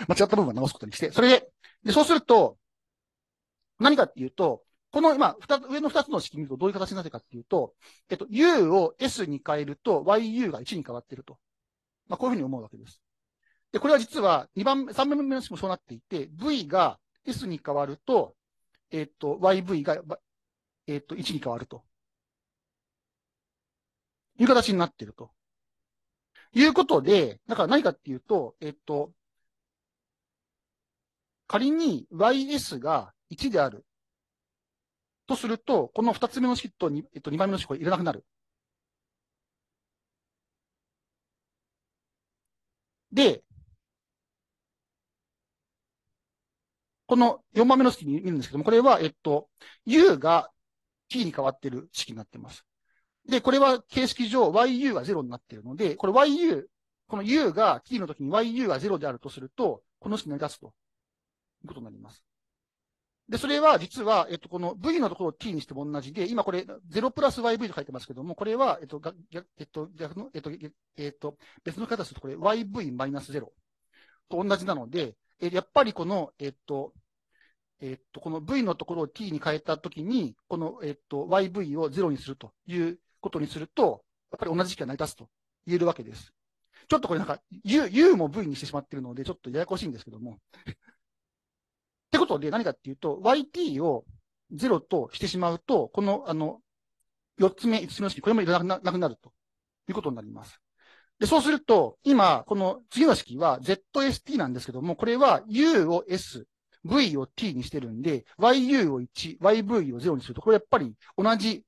間違った部分は直すことにして。それで、で、そうすると、何かっていうと、この今、二つ、上の二つの式見るとどういう形になるかっていうと、えっと、u を s に変えると yu が1に変わってると。まあ、こういうふうに思うわけです。で、これは実は、二番、目、三番目の式もそうなっていて、v が s に変わると、えっと、yv がえっ、と、1に変わると。いう形になってると。いうことで、だから何かっていうと、えっ、と、仮に ys が1である。とすると、この2つ目の式と 2,、えっと、2番目の式はいらなくなる。で、この4番目の式に見るんですけども、これは、えっと、u が t に変わってる式になってます。で、これは形式上 yu が0になっているので、これ yu、この u が t の時に yu が0であるとすると、この式に出すということになります。で、それは実は、えっと、この v のところを t にしても同じで、今これ0プラス yv と書いてますけども、これは、えっと、えっと、逆の、えっと、えっと、別の形すとこれ yv マイナス0と同じなので、えやっぱりこの、えっと、えっと、この V のところを T に変えたときに、この、えっと、YV を0にするということにすると、やっぱり同じ式が成り立つと言えるわけです。ちょっとこれなんか U、U も V にしてしまってるので、ちょっとややこしいんですけども。ってことで何かっていうと、YT を0としてしまうと、この、あの、4つ目、5つ目の式、これもいらなくなるということになります。で、そうすると、今、この次の式は ZST なんですけども、これは U を S、V を t にしてるんで、yu を1、yv を0にすると、これやっぱり同じ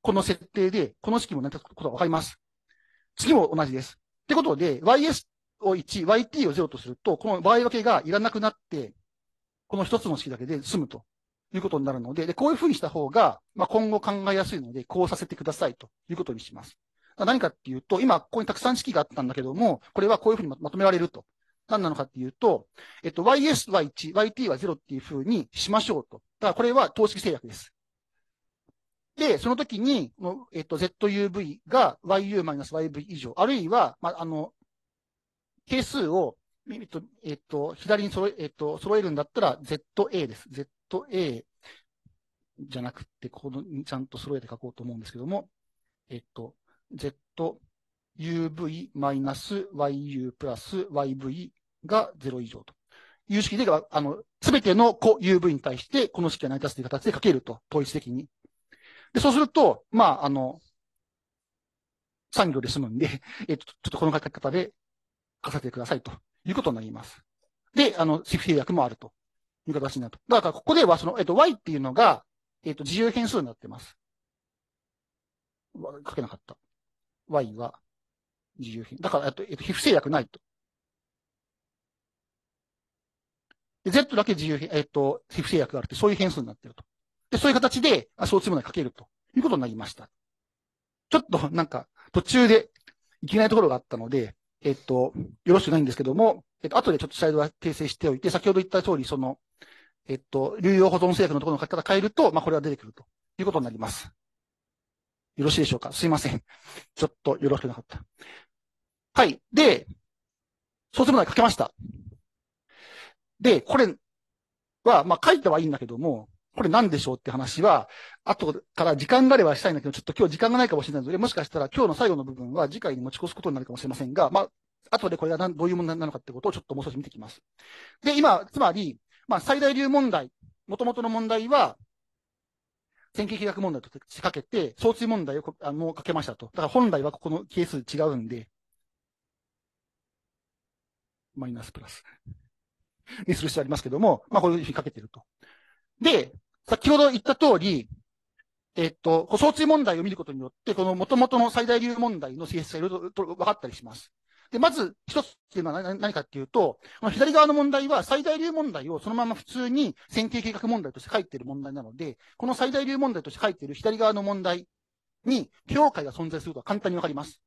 この設定で、この式もなっ立ことがわかります。次も同じです。ってことで、ys を1、yt を0とすると、この場合分けがいらなくなって、この一つの式だけで済むということになるので、でこういうふうにした方が、まあ、今後考えやすいので、こうさせてくださいということにします。何かっていうと、今、ここにたくさん式があったんだけども、これはこういうふうにまとめられると何なのかっていうと、えっと、ys は1、yt は0っていう風にしましょうと。だからこれは等式制約です。で、その時に、えっと、zuv が yu-yv 以上、あるいは、まあ、あの、係数を、えっと、えっと、左に揃え、えっと、揃えるんだったら za です。za じゃなくて、ここの、ちゃんと揃えて書こうと思うんですけども、えっと、z、uv-yu プラス yv が0以上という式で、あの、すべての個 uv に対して、この式が成り立つという形で書けると、統一的に。で、そうすると、まあ、あの、産業で済むんで、(laughs) えっと、ちょっとこの書き方で書かせてくださいということになります。で、あの、シフ契約もあるという形になると。だからここでは、その、えっと、y っていうのが、えっと、自由変数になってます。書けなかった。y は、自由品。だから、えっと、非不正約ないと。で、Z だけ自由品、えっと、非不正約があるって、そういう変数になってると。で、そういう形で、あ小むのに書けるということになりました。ちょっと、なんか、途中でいけないところがあったので、えっと、よろしくないんですけども、えっと、後でちょっとスライドは訂正しておいて、先ほど言った通り、その、えっと、流用保存制約のところの書き方変えると、まあ、これは出てくるということになります。よろしいでしょうかすいません。ちょっとよろしくなかった。はい。で、相説問題書けました。で、これは、まあ、書いたはいいんだけども、これ何でしょうって話は、後から時間があればしたいんだけど、ちょっと今日時間がないかもしれないので、もしかしたら今日の最後の部分は次回に持ち越すことになるかもしれませんが、まあ、後でこれがどういう問題なのかってことをちょっともう少し見ていきます。で、今、つまり、まあ、最大流問題、元々の問題は、線形企画問題と仕掛けて、相追問題をあのかけましたと。だから本来はここの係数違うんで、マイナスプラスにする必要ありますけども、まあ、こういうふうにかけてると。で、先ほど言った通り、えっと、相追問題を見ることによって、この元々の最大流問題の性質がいろいろと分かったりします。で、まず一つっていうのは何かっていうと、この左側の問題は最大流問題をそのまま普通に線形計画問題として書いている問題なので、この最大流問題として書いている左側の問題に、境界が存在することは簡単にわかります。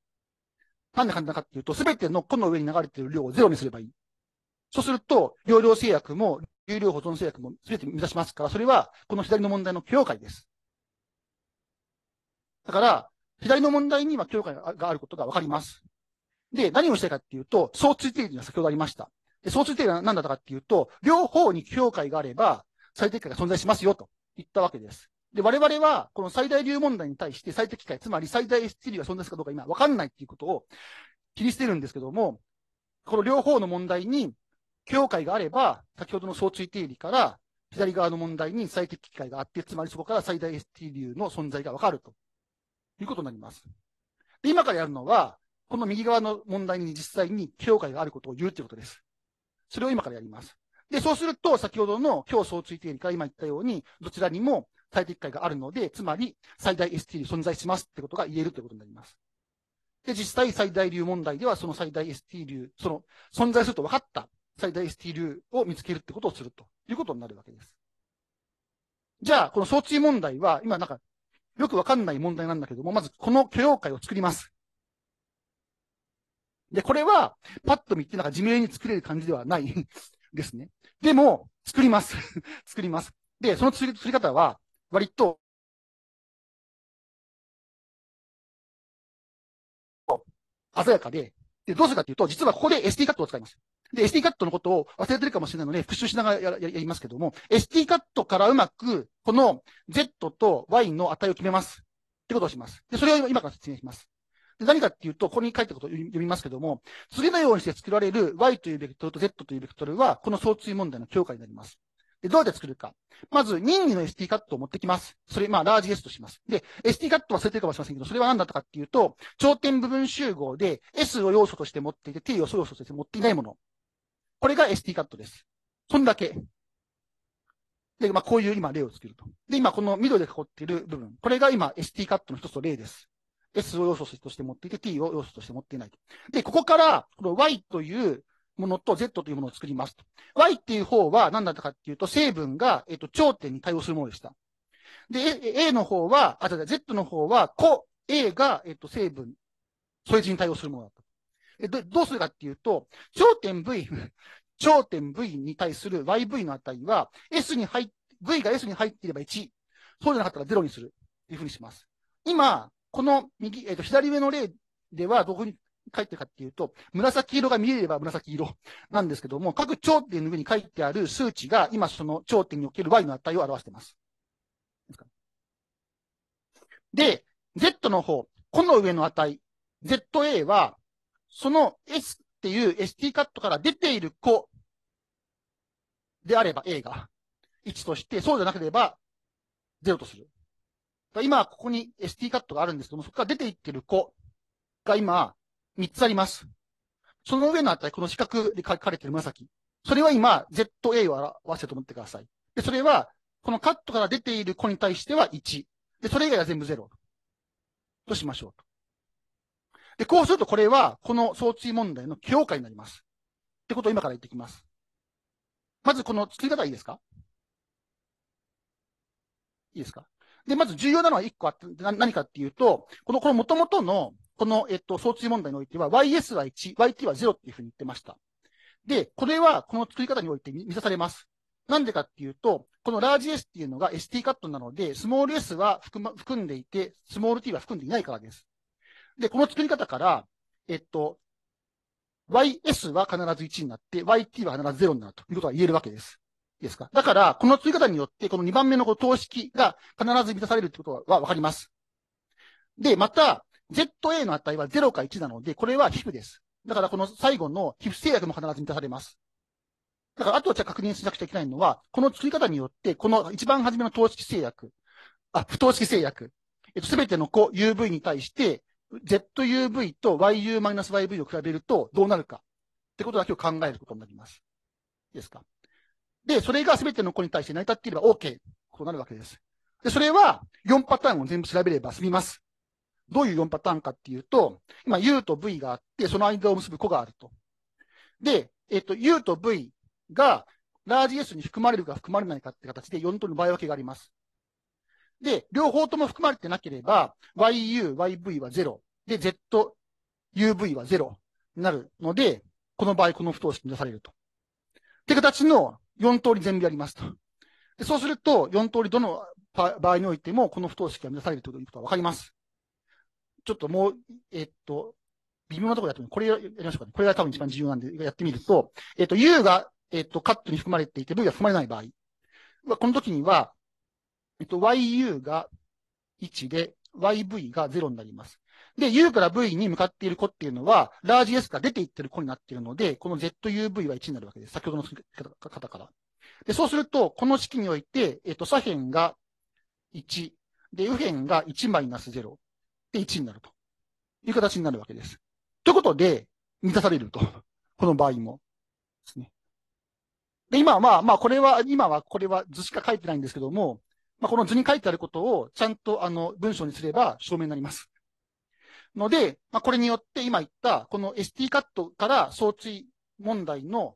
なんで簡単かっていうと、すべての個の上に流れている量をゼロにすればいい。そうすると、容量制約も、有料保存制約もすべて目指しますから、それは、この左の問題の境界です。だから、左の問題には境界があることがわかります。で、何をしたいかっていうと、相対定理が先ほどありました。相対定理は何だったかっていうと、両方に境界があれば、最適解が存在しますよ、と言ったわけです。で、我々は、この最大流問題に対して最適解、つまり最大 S t 流が存在するかどうか今、わかんないっていうことを切り捨てるんですけども、この両方の問題に、境界があれば、先ほどの相対定理から、左側の問題に最適解があって、つまりそこから最大 ST 流の存在がわかるということになります。で今からやるのは、この右側の問題に実際に境界があることを言うということです。それを今からやります。で、そうすると、先ほどの今日相対定理から今言ったように、どちらにも最適解があるので、つまり最大 ST 流存在しますってことが言えるということになります。で、実際最大流問題では、その最大 ST 流、その存在すると分かった最大 ST 流を見つけるってことをするということになるわけです。じゃあ、この相追問題は、今なんか、よくわかんない問題なんだけども、まずこの許容解を作ります。で、これは、パッと見てなんか自明に作れる感じではないですね。でも、作ります (laughs) 作ります。で、その作り方は、割と、鮮やかで、で、どうするかというと、実はここで SD カットを使います。で、SD カットのことを忘れてるかもしれないので、復習しながらややりますけども、SD カットからうまく、この Z と Y の値を決めます。ってことをします。で、それを今から説明します。で何かっていうと、ここに書いたことを読みますけども、次のようにして作られる Y というベクトルと Z というベクトルは、この相対問題の強化になります。どうやって作るか。まず、任意の ST カットを持ってきます。それ、まあ、ラージ S とします。で、ST カット忘れてるかもしれませんけど、それは何だったかっていうと、頂点部分集合で S を要素として持っていて、T を素要素として持っていないもの。これが ST カットです。そんだけ。で、まあ、こういう今例を作ると。で、今この緑で囲っている部分。これが今 ST カットの一つの例です。S を要素として持っていて、T を要素として持っていない。で、ここから、この Y というものと Z というものを作ります Y っていう方は何だったかっていうと、成分が、えっと、頂点に対応するものでした。で、A の方は、あ、じゃあ Z の方は、個 A が、えっと、成分、そいつに対応するものだった。え、どどうするかっていうと、頂点 V、(laughs) 頂点 V に対する YV の値は、S に入っ、V が S に入っていれば1、そうじゃなかったら0にする、ていうふうにします。今、この右、えっ、と、左上の例ではどこに書いてるかっていうと、紫色が見えれば紫色なんですけども、各頂点の上に書いてある数値が、今その頂点における y の値を表しています。で、z の方、この上の値、za は、その s っていう st カットから出ている子であれば a が1として、そうじゃなければ0とする。今、ここに ST カットがあるんですけども、そこから出ていってる子が今、3つあります。その上のあたり、この四角で書かれている紫。それは今、ZA を表せてと思ってください。で、それは、このカットから出ている子に対しては1。で、それ以外は全部0。としましょうと。で、こうするとこれは、この相追問題の強化になります。ってことを今から言ってきます。まずこの作り方いいですかいいですかで、まず重要なのは1個あって、何かっていうと、この、この元々のこの、えっと、相通問題においては、ys は1、yt は0っていうふうに言ってました。で、これは、この作り方において満たされます。なんでかっていうと、このラージ S っていうのが ST カットなので、スモール S は含んでいて、スモール t は含んでいないからです。で、この作り方から、えっと、ys は必ず1になって、yt は必ず0になるということが言えるわけです。いいですかだから、この作り方によって、この2番目のこう等式が必ず満たされるってことはわかります。で、また、ZA の値は0か1なので、これは皮膚です。だからこの最後の皮膚制約も必ず満たされます。だから、あとは確認しなくちゃいけないのは、この作り方によって、この一番初めの等式制約、あ、不等式制約、えっと、すべての子 UV に対して、ZUV と YU-YV を比べるとどうなるかってことだけを考えることになります。いいですか。で、それがすべての子に対して成り立っていれば OK となるわけです。で、それは4パターンを全部調べれば済みます。どういう4パターンかっていうと、今 U と V があって、その間を結ぶ子があると。で、えっと、U と V が、ラージ S に含まれるか含まれないかって形で4通りの場合分けがあります。で、両方とも含まれてなければ、YU、YV は0。で、Z、UV は0になるので、この場合、この不等式に出されると。って形の4通り全部やりますと。でそうすると、4通りどの場合においても、この不等式が出されるということが分かります。ちょっともう、えっと、微妙なところやってみこれやりましょうかね。これが多分一番重要なんで、やってみると、えっと、U が、えっと、カットに含まれていて、V が含まれない場合。この時には、えっと、YU が1で、YV が0になります。で、U から V に向かっている子っていうのは、ラージ S が出ていってる子になっているので、この ZUV は1になるわけです。先ほどの方から。で、そうすると、この式において、えっと、左辺が1、で、右辺が1マイナス0。で1になるという形になるわけです。ということで、満たされると。この場合も。ですね。で、今はまあ、まあ、これは、今はこれは図しか書いてないんですけども、まあ、この図に書いてあることをちゃんとあの文章にすれば証明になります。ので、まあ、これによって今言った、この ST カットから相対問題の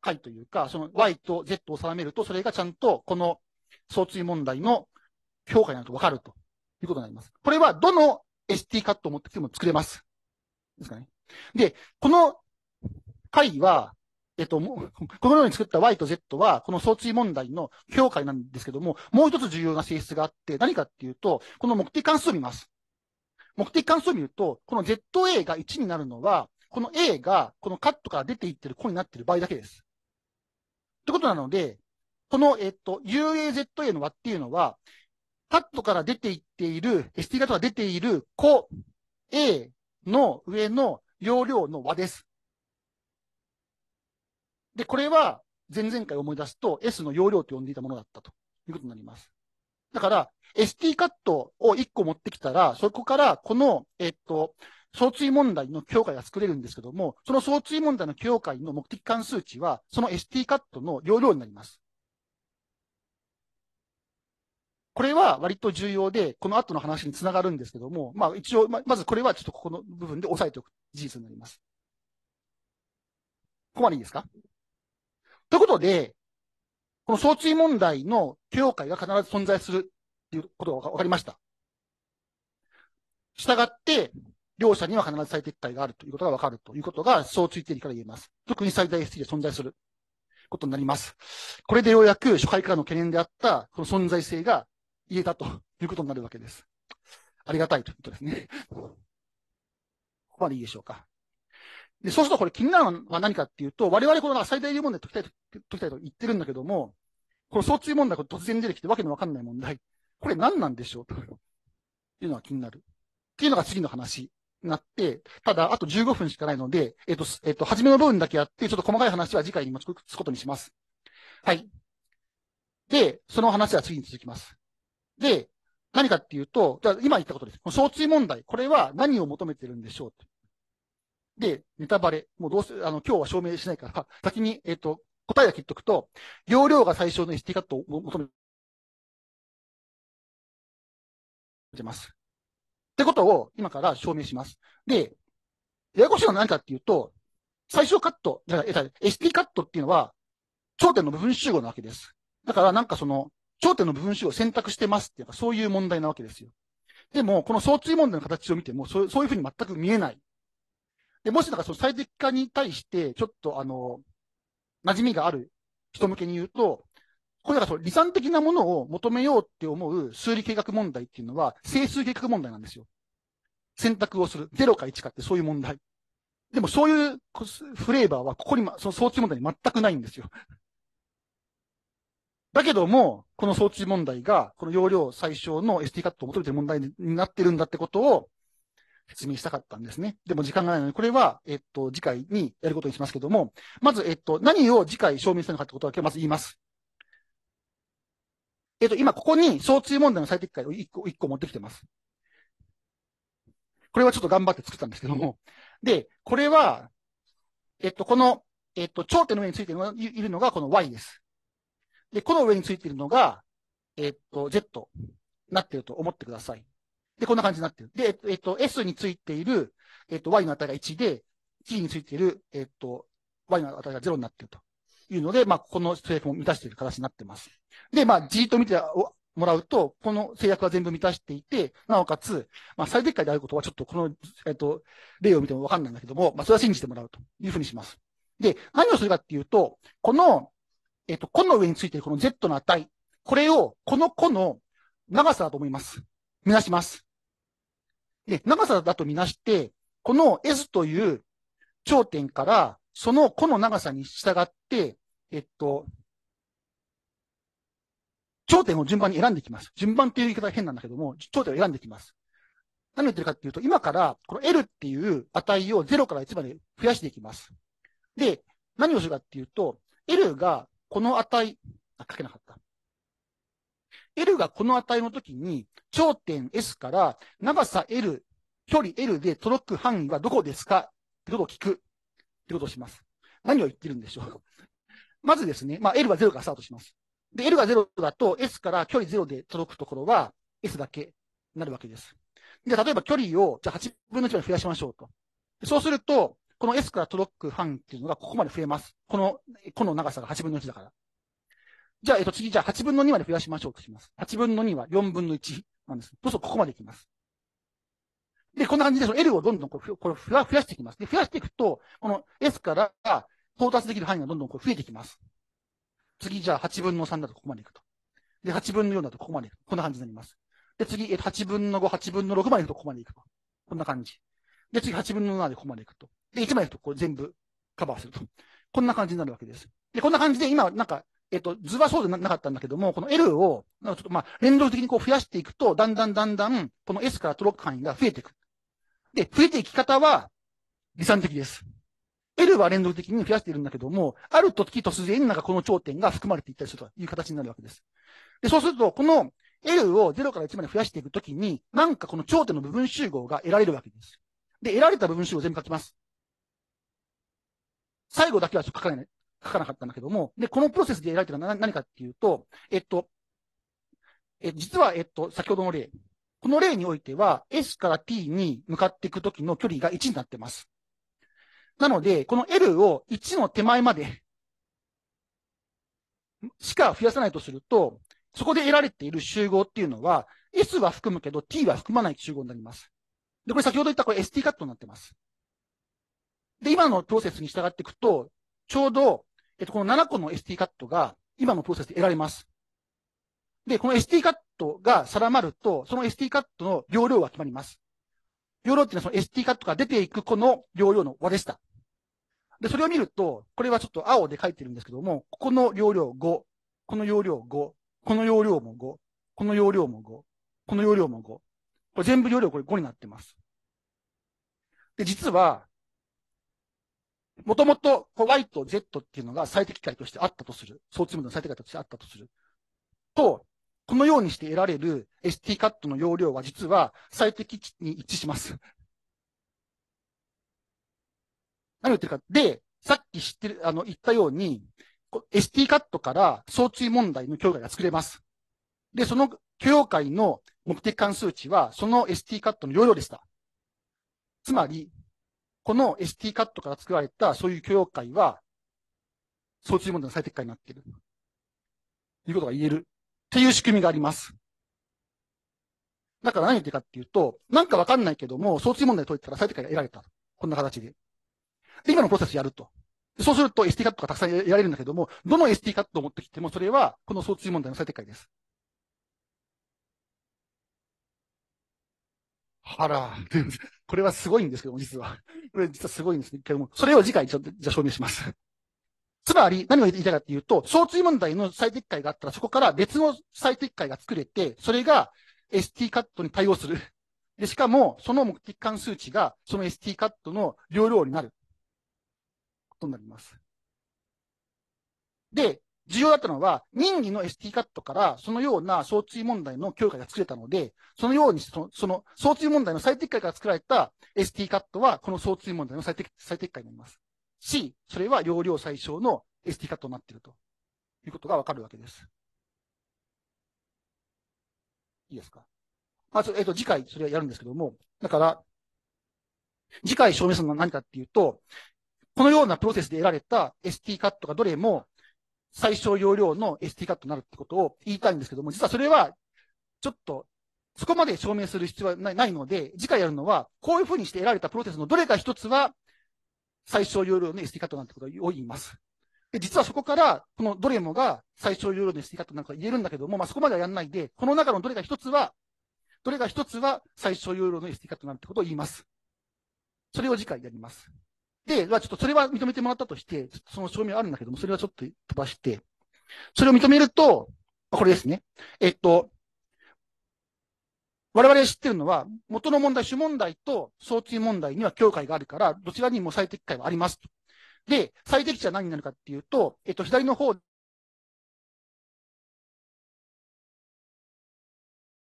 解というか、その Y と Z を定めると、それがちゃんとこの相対問題の評価になるとわかるとということになります。これはどの ST カットを持ってきても作れます。ですかね。で、この解は、えっと、このように作った Y と Z は、この相対問題の評価なんですけども、もう一つ重要な性質があって、何かっていうと、この目的関数を見ます。目的関数を見ると、この ZA が1になるのは、この A がこのカットから出ていってる子になってる場合だけです。ということなので、この、えっと、UAZA の和っていうのは、パッドから出ていっている、ST 型が出ている子 A の上の容量の和です。で、これは前々回思い出すと S の容量と呼んでいたものだったということになります。だから、ST カットを1個持ってきたら、そこからこの、えっと、相追問題の境界が作れるんですけども、その相追問題の境界の目的関数値は、その ST カットの容量になります。これは割と重要で、この後の話につながるんですけども、まあ一応、ままずこれはちょっとここの部分で押さえておく事実になります。ここまでいいですかということで、この相追問題の許容会が必ず存在するということがわかりました。したがって、両者には必ず最適解があるということがわかるということが、相追定理から言えます。特に最大 ST で存在することになります。これでようやく初回からの懸念であった、この存在性が言えたということになるわけです。ありがたいということですね。ここまでいいでしょうか。で、そうするとこれ気になるのは何かっていうと、我々この最大流問題解きたいと、解きたいと言ってるんだけども、この相通問題が突然出てきてわけのわかんない問題。これ何なんでしょうというのが気になる。っていうのが次の話になって、ただあと15分しかないので、えっ、と、えっ、と、初めの部分だけやって、ちょっと細かい話は次回に持ち越すことにします。はい。で、その話は次に続きます。で、何かっていうと、じゃあ今言ったことです。この小対問題、これは何を求めてるんでしょうで、ネタバレ。もうどうせ、あの、今日は証明しないから、(laughs) 先に、えっ、ー、と、答えを切言っとくと、容量が最小の SD カットを求めてます。ってことを今から証明します。で、ややこしいのは何かっていうと、最小カット、SD カットっていうのは、頂点の部分集合なわけです。だからなんかその、頂点の部分子を選択してますっていうか、そういう問題なわけですよ。でも、この相対問題の形を見ても、そうそういうふうに全く見えない。で、もしだからその最適化に対して、ちょっとあの、馴染みがある人向けに言うと、これだからその理算的なものを求めようって思う数理計画問題っていうのは、整数計画問題なんですよ。選択をする。0か1かってそういう問題。でもそういうフレーバーはここに、その相対問題に全くないんですよ。だけども、この装置問題が、この容量最小の SD カットを求めてる問題になってるんだってことを説明したかったんですね。でも時間がないので、これは、えっと、次回にやることにしますけども、まず、えっと、何を次回証明したのかってことだけまず言います。えっと、今ここに送中問題の最適解を1個、1個持ってきてます。これはちょっと頑張って作ったんですけども。で、これは、えっと、この、えっと、頂点の上についているのがこの y です。で、この上についているのが、えっと、Z なってると思ってください。で、こんな感じになってる。で、えっと、S についている、えっと、Y の値が1で、T についている、えっと、Y の値が0になっているというので、まあ、この制約も満たしている形になっています。で、まあ、じーっと見てもらうと、この制約は全部満たしていて、なおかつ、まあ、最適解であることはちょっとこの、えっと、例を見てもわかんないんだけども、まあ、それは信じてもらうというふうにします。で、何をするかっていうと、この、えっと、この上についてるこの Z の値、これを、このコの長さだと思います。みなします。で、長さだとみなして、この S という頂点から、その弧の長さに従って、えっと、頂点を順番に選んできます。順番っていう言い方変なんだけども、頂点を選んできます。何を言ってるかっていうと、今から、この L っていう値を0から1まで増やしていきます。で、何をするかっていうと、L がこの値、あ、書けなかった。L がこの値の時に、頂点 S から長さ L、距離 L で届く範囲はどこですかってことを聞く。ってことをします。何を言ってるんでしょう。(laughs) まずですね、まあ、L は0からスタートします。で、L が0だと S から距離0で届くところは S だけになるわけです。で、例えば距離を、じゃあ8分の1まで増やしましょうと。そうすると、この S から届く範囲っていうのがここまで増えます。この、この長さが8分の1だから。じゃあ、えっと、次、じゃあ8分の2まで増やしましょうとします。8分の2は4分の1なんです。そうするとここまでいきます。で、こんな感じで、その L をどんどんこう、これ増やしていきます。で、増やしていくと、この S から到達できる範囲がどんどんこう増えていきます。次、じゃあ8分の3だとここまでいくと。で、8分の4だとここまでいく。こんな感じになります。で、次、8分の5、8分の6までいくとここまでいくと。こんな感じ。で、次、8分の7でここまでいくと。で、1枚だとこう全部カバーすると。こんな感じになるわけです。で、こんな感じで今、なんか、えっと、図はそうでなかったんだけども、この L を、ちょっとまあ、連動的にこう増やしていくと、だんだんだんだん、この S から届く範囲が増えていく。で、増えていき方は、理算的です。L は連動的に増やしているんだけども、ある時突然、なんかこの頂点が含まれていったりするという形になるわけです。で、そうすると、この L を0から1まで増やしていくときに、なんかこの頂点の部分集合が得られるわけです。で、得られた部分集合を全部書きます。最後だけは書かない、書かなかったんだけども、で、このプロセスで描いてるのは何かっていうと、えっと、え、実は、えっと、先ほどの例。この例においては、S から T に向かっていくときの距離が1になってます。なので、この L を1の手前までしか増やさないとすると、そこで得られている集合っていうのは、S は含むけど T は含まない集合になります。で、これ先ほど言ったこれ ST カットになってます。で、今のプロセスに従っていくと、ちょうど、えっと、この7個の ST カットが今のプロセスで得られます。で、この ST カットが定まると、その ST カットの容量は決まります。容量っていうのはその ST カットが出ていくこの容量の和でした。で、それを見ると、これはちょっと青で書いてるんですけども、ここの容量5、この容量5、この容量も5、この容量も5、この容量も5。これ全部容量これ5になってます。で、実は、もともと、Y と Z っていうのが最適解としてあったとする。相問題の最適解としてあったとする。と、このようにして得られる ST カットの容量は実は最適値に一致します。(laughs) 何を言ってるか。で、さっき知ってる、あの、言ったように、ST カットから相対問題の境界が作れます。で、その境界の目的関数値は、その ST カットの容量でした。つまり、この ST カットから作られた、そういう許容会は、送縦問題の最適化になっている。いうことが言える。っていう仕組みがあります。だから何言ってるかっていうと、なんかわかんないけども、送通問題解いたら最適解が得られた。こんな形で。で、今のプロセスやると。そうすると ST カットがたくさん得られるんだけども、どの ST カットを持ってきても、それはこの送通問題の最適解です。あら、(laughs) これはすごいんですけども、実は。これ実はすごいんですけども、それを次回ちょっと、じゃ証明します。つまり、何を言いたいかっていうと、相対問題の最適解があったら、そこから別の最適解が作れて、それが ST カットに対応する。で、しかも、その目的関数値が、その ST カットの容量になる。ことになります。で、重要だったのは、任意の ST カットから、そのような相対問題の教科が作れたので、そのようにその、その相対問題の最適解から作られた ST カットは、この相対問題の最適最適解になります。し、それは容量最小の ST カットになっているということがわかるわけです。いいですかまず、えっ、ー、と、次回それはやるんですけども、だから、次回証明するのは何かっていうと、このようなプロセスで得られた ST カットがどれも最小容量の SD カットになるってことを言いたいんですけども、実はそれは、ちょっと、そこまで証明する必要はないので、次回やるのは、こういうふうにして得られたプロセスのどれか一つは、最小容量の SD カットなんてことを言います。で、実はそこから、このどれもが最小容量の SD カットなんか言えるんだけども、まあ、そこまではやんないで、この中のどれか一つは、どれか一つは最小容量の SD カットなんてことを言います。それを次回やります。で、まあ、ちょっとそれは認めてもらったとして、その証明あるんだけども、それはちょっと飛ばして、それを認めると、これですね。えっと、我々知ってるのは、元の問題、主問題と相対問題には境界があるから、どちらにも最適解はあります。で、最適値は何になるかっていうと、えっと、左の方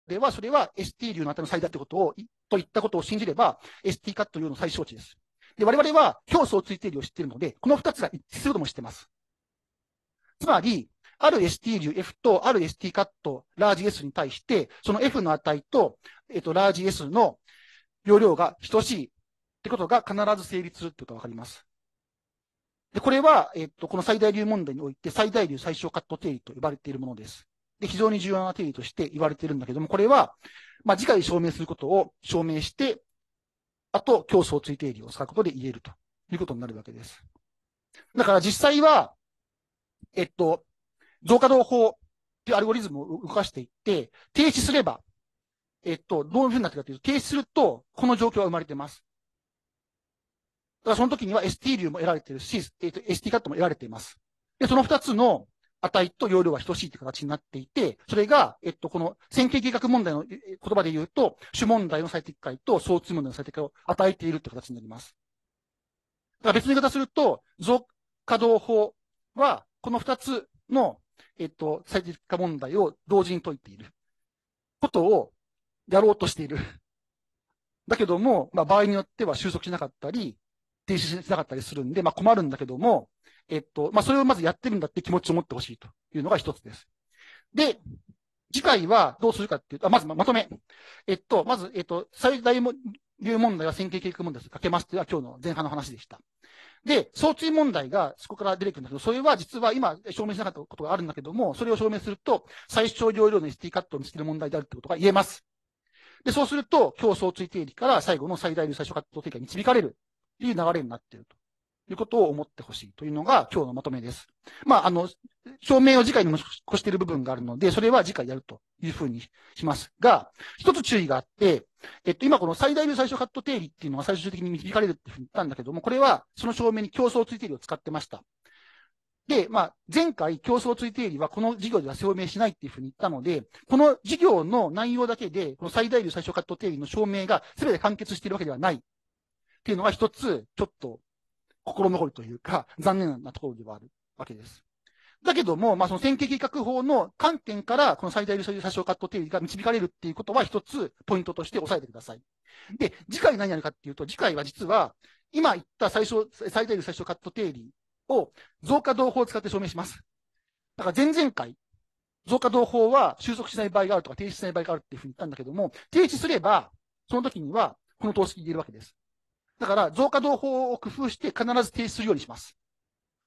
では、それは ST 流の値の最大ってことを、といったことを信じれば、ST カット流の最小値です。で、我々は表層追定理を知っているので、この二つが一致するとも知ってます。つまり、ある s t 流 F とある s t カット、ラージ S に対して、その F の値と、えっと、ラージ S の容量が等しいってことが必ず成立するってことがわかります。で、これは、えっと、この最大流問題において、最大流最小カット定理と呼ばれているものです。で、非常に重要な定理として言われているんだけども、これは、まあ、次回証明することを証明して、あと、競争追定理を使うことで言えるということになるわけです。だから実際は、えっと、増加動法っていうアルゴリズムを動かしていって、停止すれば、えっと、どういうふうになってるかというと、停止すると、この状況は生まれてます。だからその時には ST 流も得られてるし、えっと、ST カットも得られています。で、その二つの値と容量が等しいという形になっていて、それが、えっと、この線形計画問題の言葉で言うと、主問題の最適解と相通問題の最適解を与えているという形になります。だから別の言い方すると、増稼働法は、この2つの、えっと、最適化問題を同時に解いていることをやろうとしている。だけども、まあ、場合によっては収束しなかったり、停止しなかったりするんで、まあ、困るんだけども、えっと、まあ、それをまずやってるんだって気持ちを持ってほしいというのが一つです。で、次回はどうするかっていうと、あまずまとめ。えっと、まず、えっと、最大流問題は線形計画問題です。かけますというのは今日の前半の話でした。で、相追問題がそこから出てくるんだけど、それは実は今証明しなかったことがあるんだけども、それを証明すると、最小容量の ST カットを見つける問題であるということが言えます。で、そうすると、今日相追定理から最後の最大流最小カット定理が導かれるという流れになっていると。ということを思ってほしいというのが今日のまとめです。まあ、あの、証明を次回に持ち越している部分があるので、それは次回やるというふうにしますが、一つ注意があって、えっと、今この最大の最小カット定理っていうのは最終的に導かれるっていうふうに言ったんだけども、これはその証明に競争追定理を使ってました。で、まあ、前回競争追定理はこの授業では証明しないっていうふうに言ったので、この授業の内容だけで、この最大の最小カット定理の証明が全て完結しているわけではないっていうのは一つ、ちょっと心残りというか、残念なところではあるわけです。だけども、まあ、その典型計画法の観点から、この最大利差小カット定理が導かれるっていうことは一つポイントとして押さえてください。で、次回何やるかっていうと、次回は実は、今言った最小、最大利差小カット定理を増加同法を使って証明します。だから前々回、増加同法は収束しない場合があるとか停止しない場合があるっていうふうに言ったんだけども、停止すれば、その時にはこの等式で言えるわけです。だから、増加同法を工夫して必ず停止するようにします。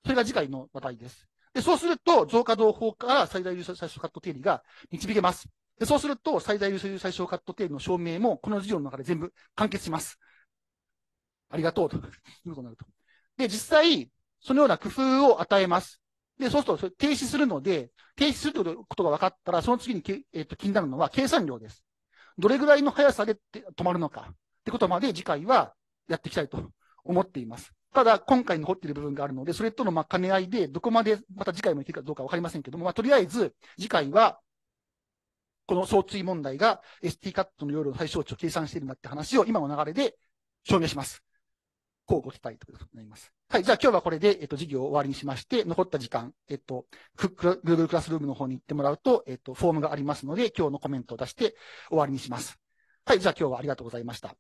それが次回の話題です。で、そうすると、増加同法から最大優先最小カット定理が導けます。で、そうすると、最大優先最小カット定理の証明も、この授業の中で全部完結します。ありがとう、ということになると。で、実際、そのような工夫を与えます。で、そうすると、停止するので、停止するということが分かったら、その次にえっ、と気になるのは計算量です。どれぐらいの速さで止まるのか。ってことまで次回はやっていきたいと思っています。ただ、今回残っている部分があるので、それとのま兼ね合いで、どこまでまた次回も行けるかどうかわかりませんけども、まあ、とりあえず、次回は、この相対問題が ST カットの容量の対象値を計算しているんだって話を今の流れで証明します。こうご期待ということになります。はい。じゃあ今日はこれで、えっと、授業を終わりにしまして、残った時間、えっと、Google クラスルームの方に行ってもらうと、えっと、フォームがありますので、今日のコメントを出して終わりにします。はい。じゃあ今日はありがとうございました。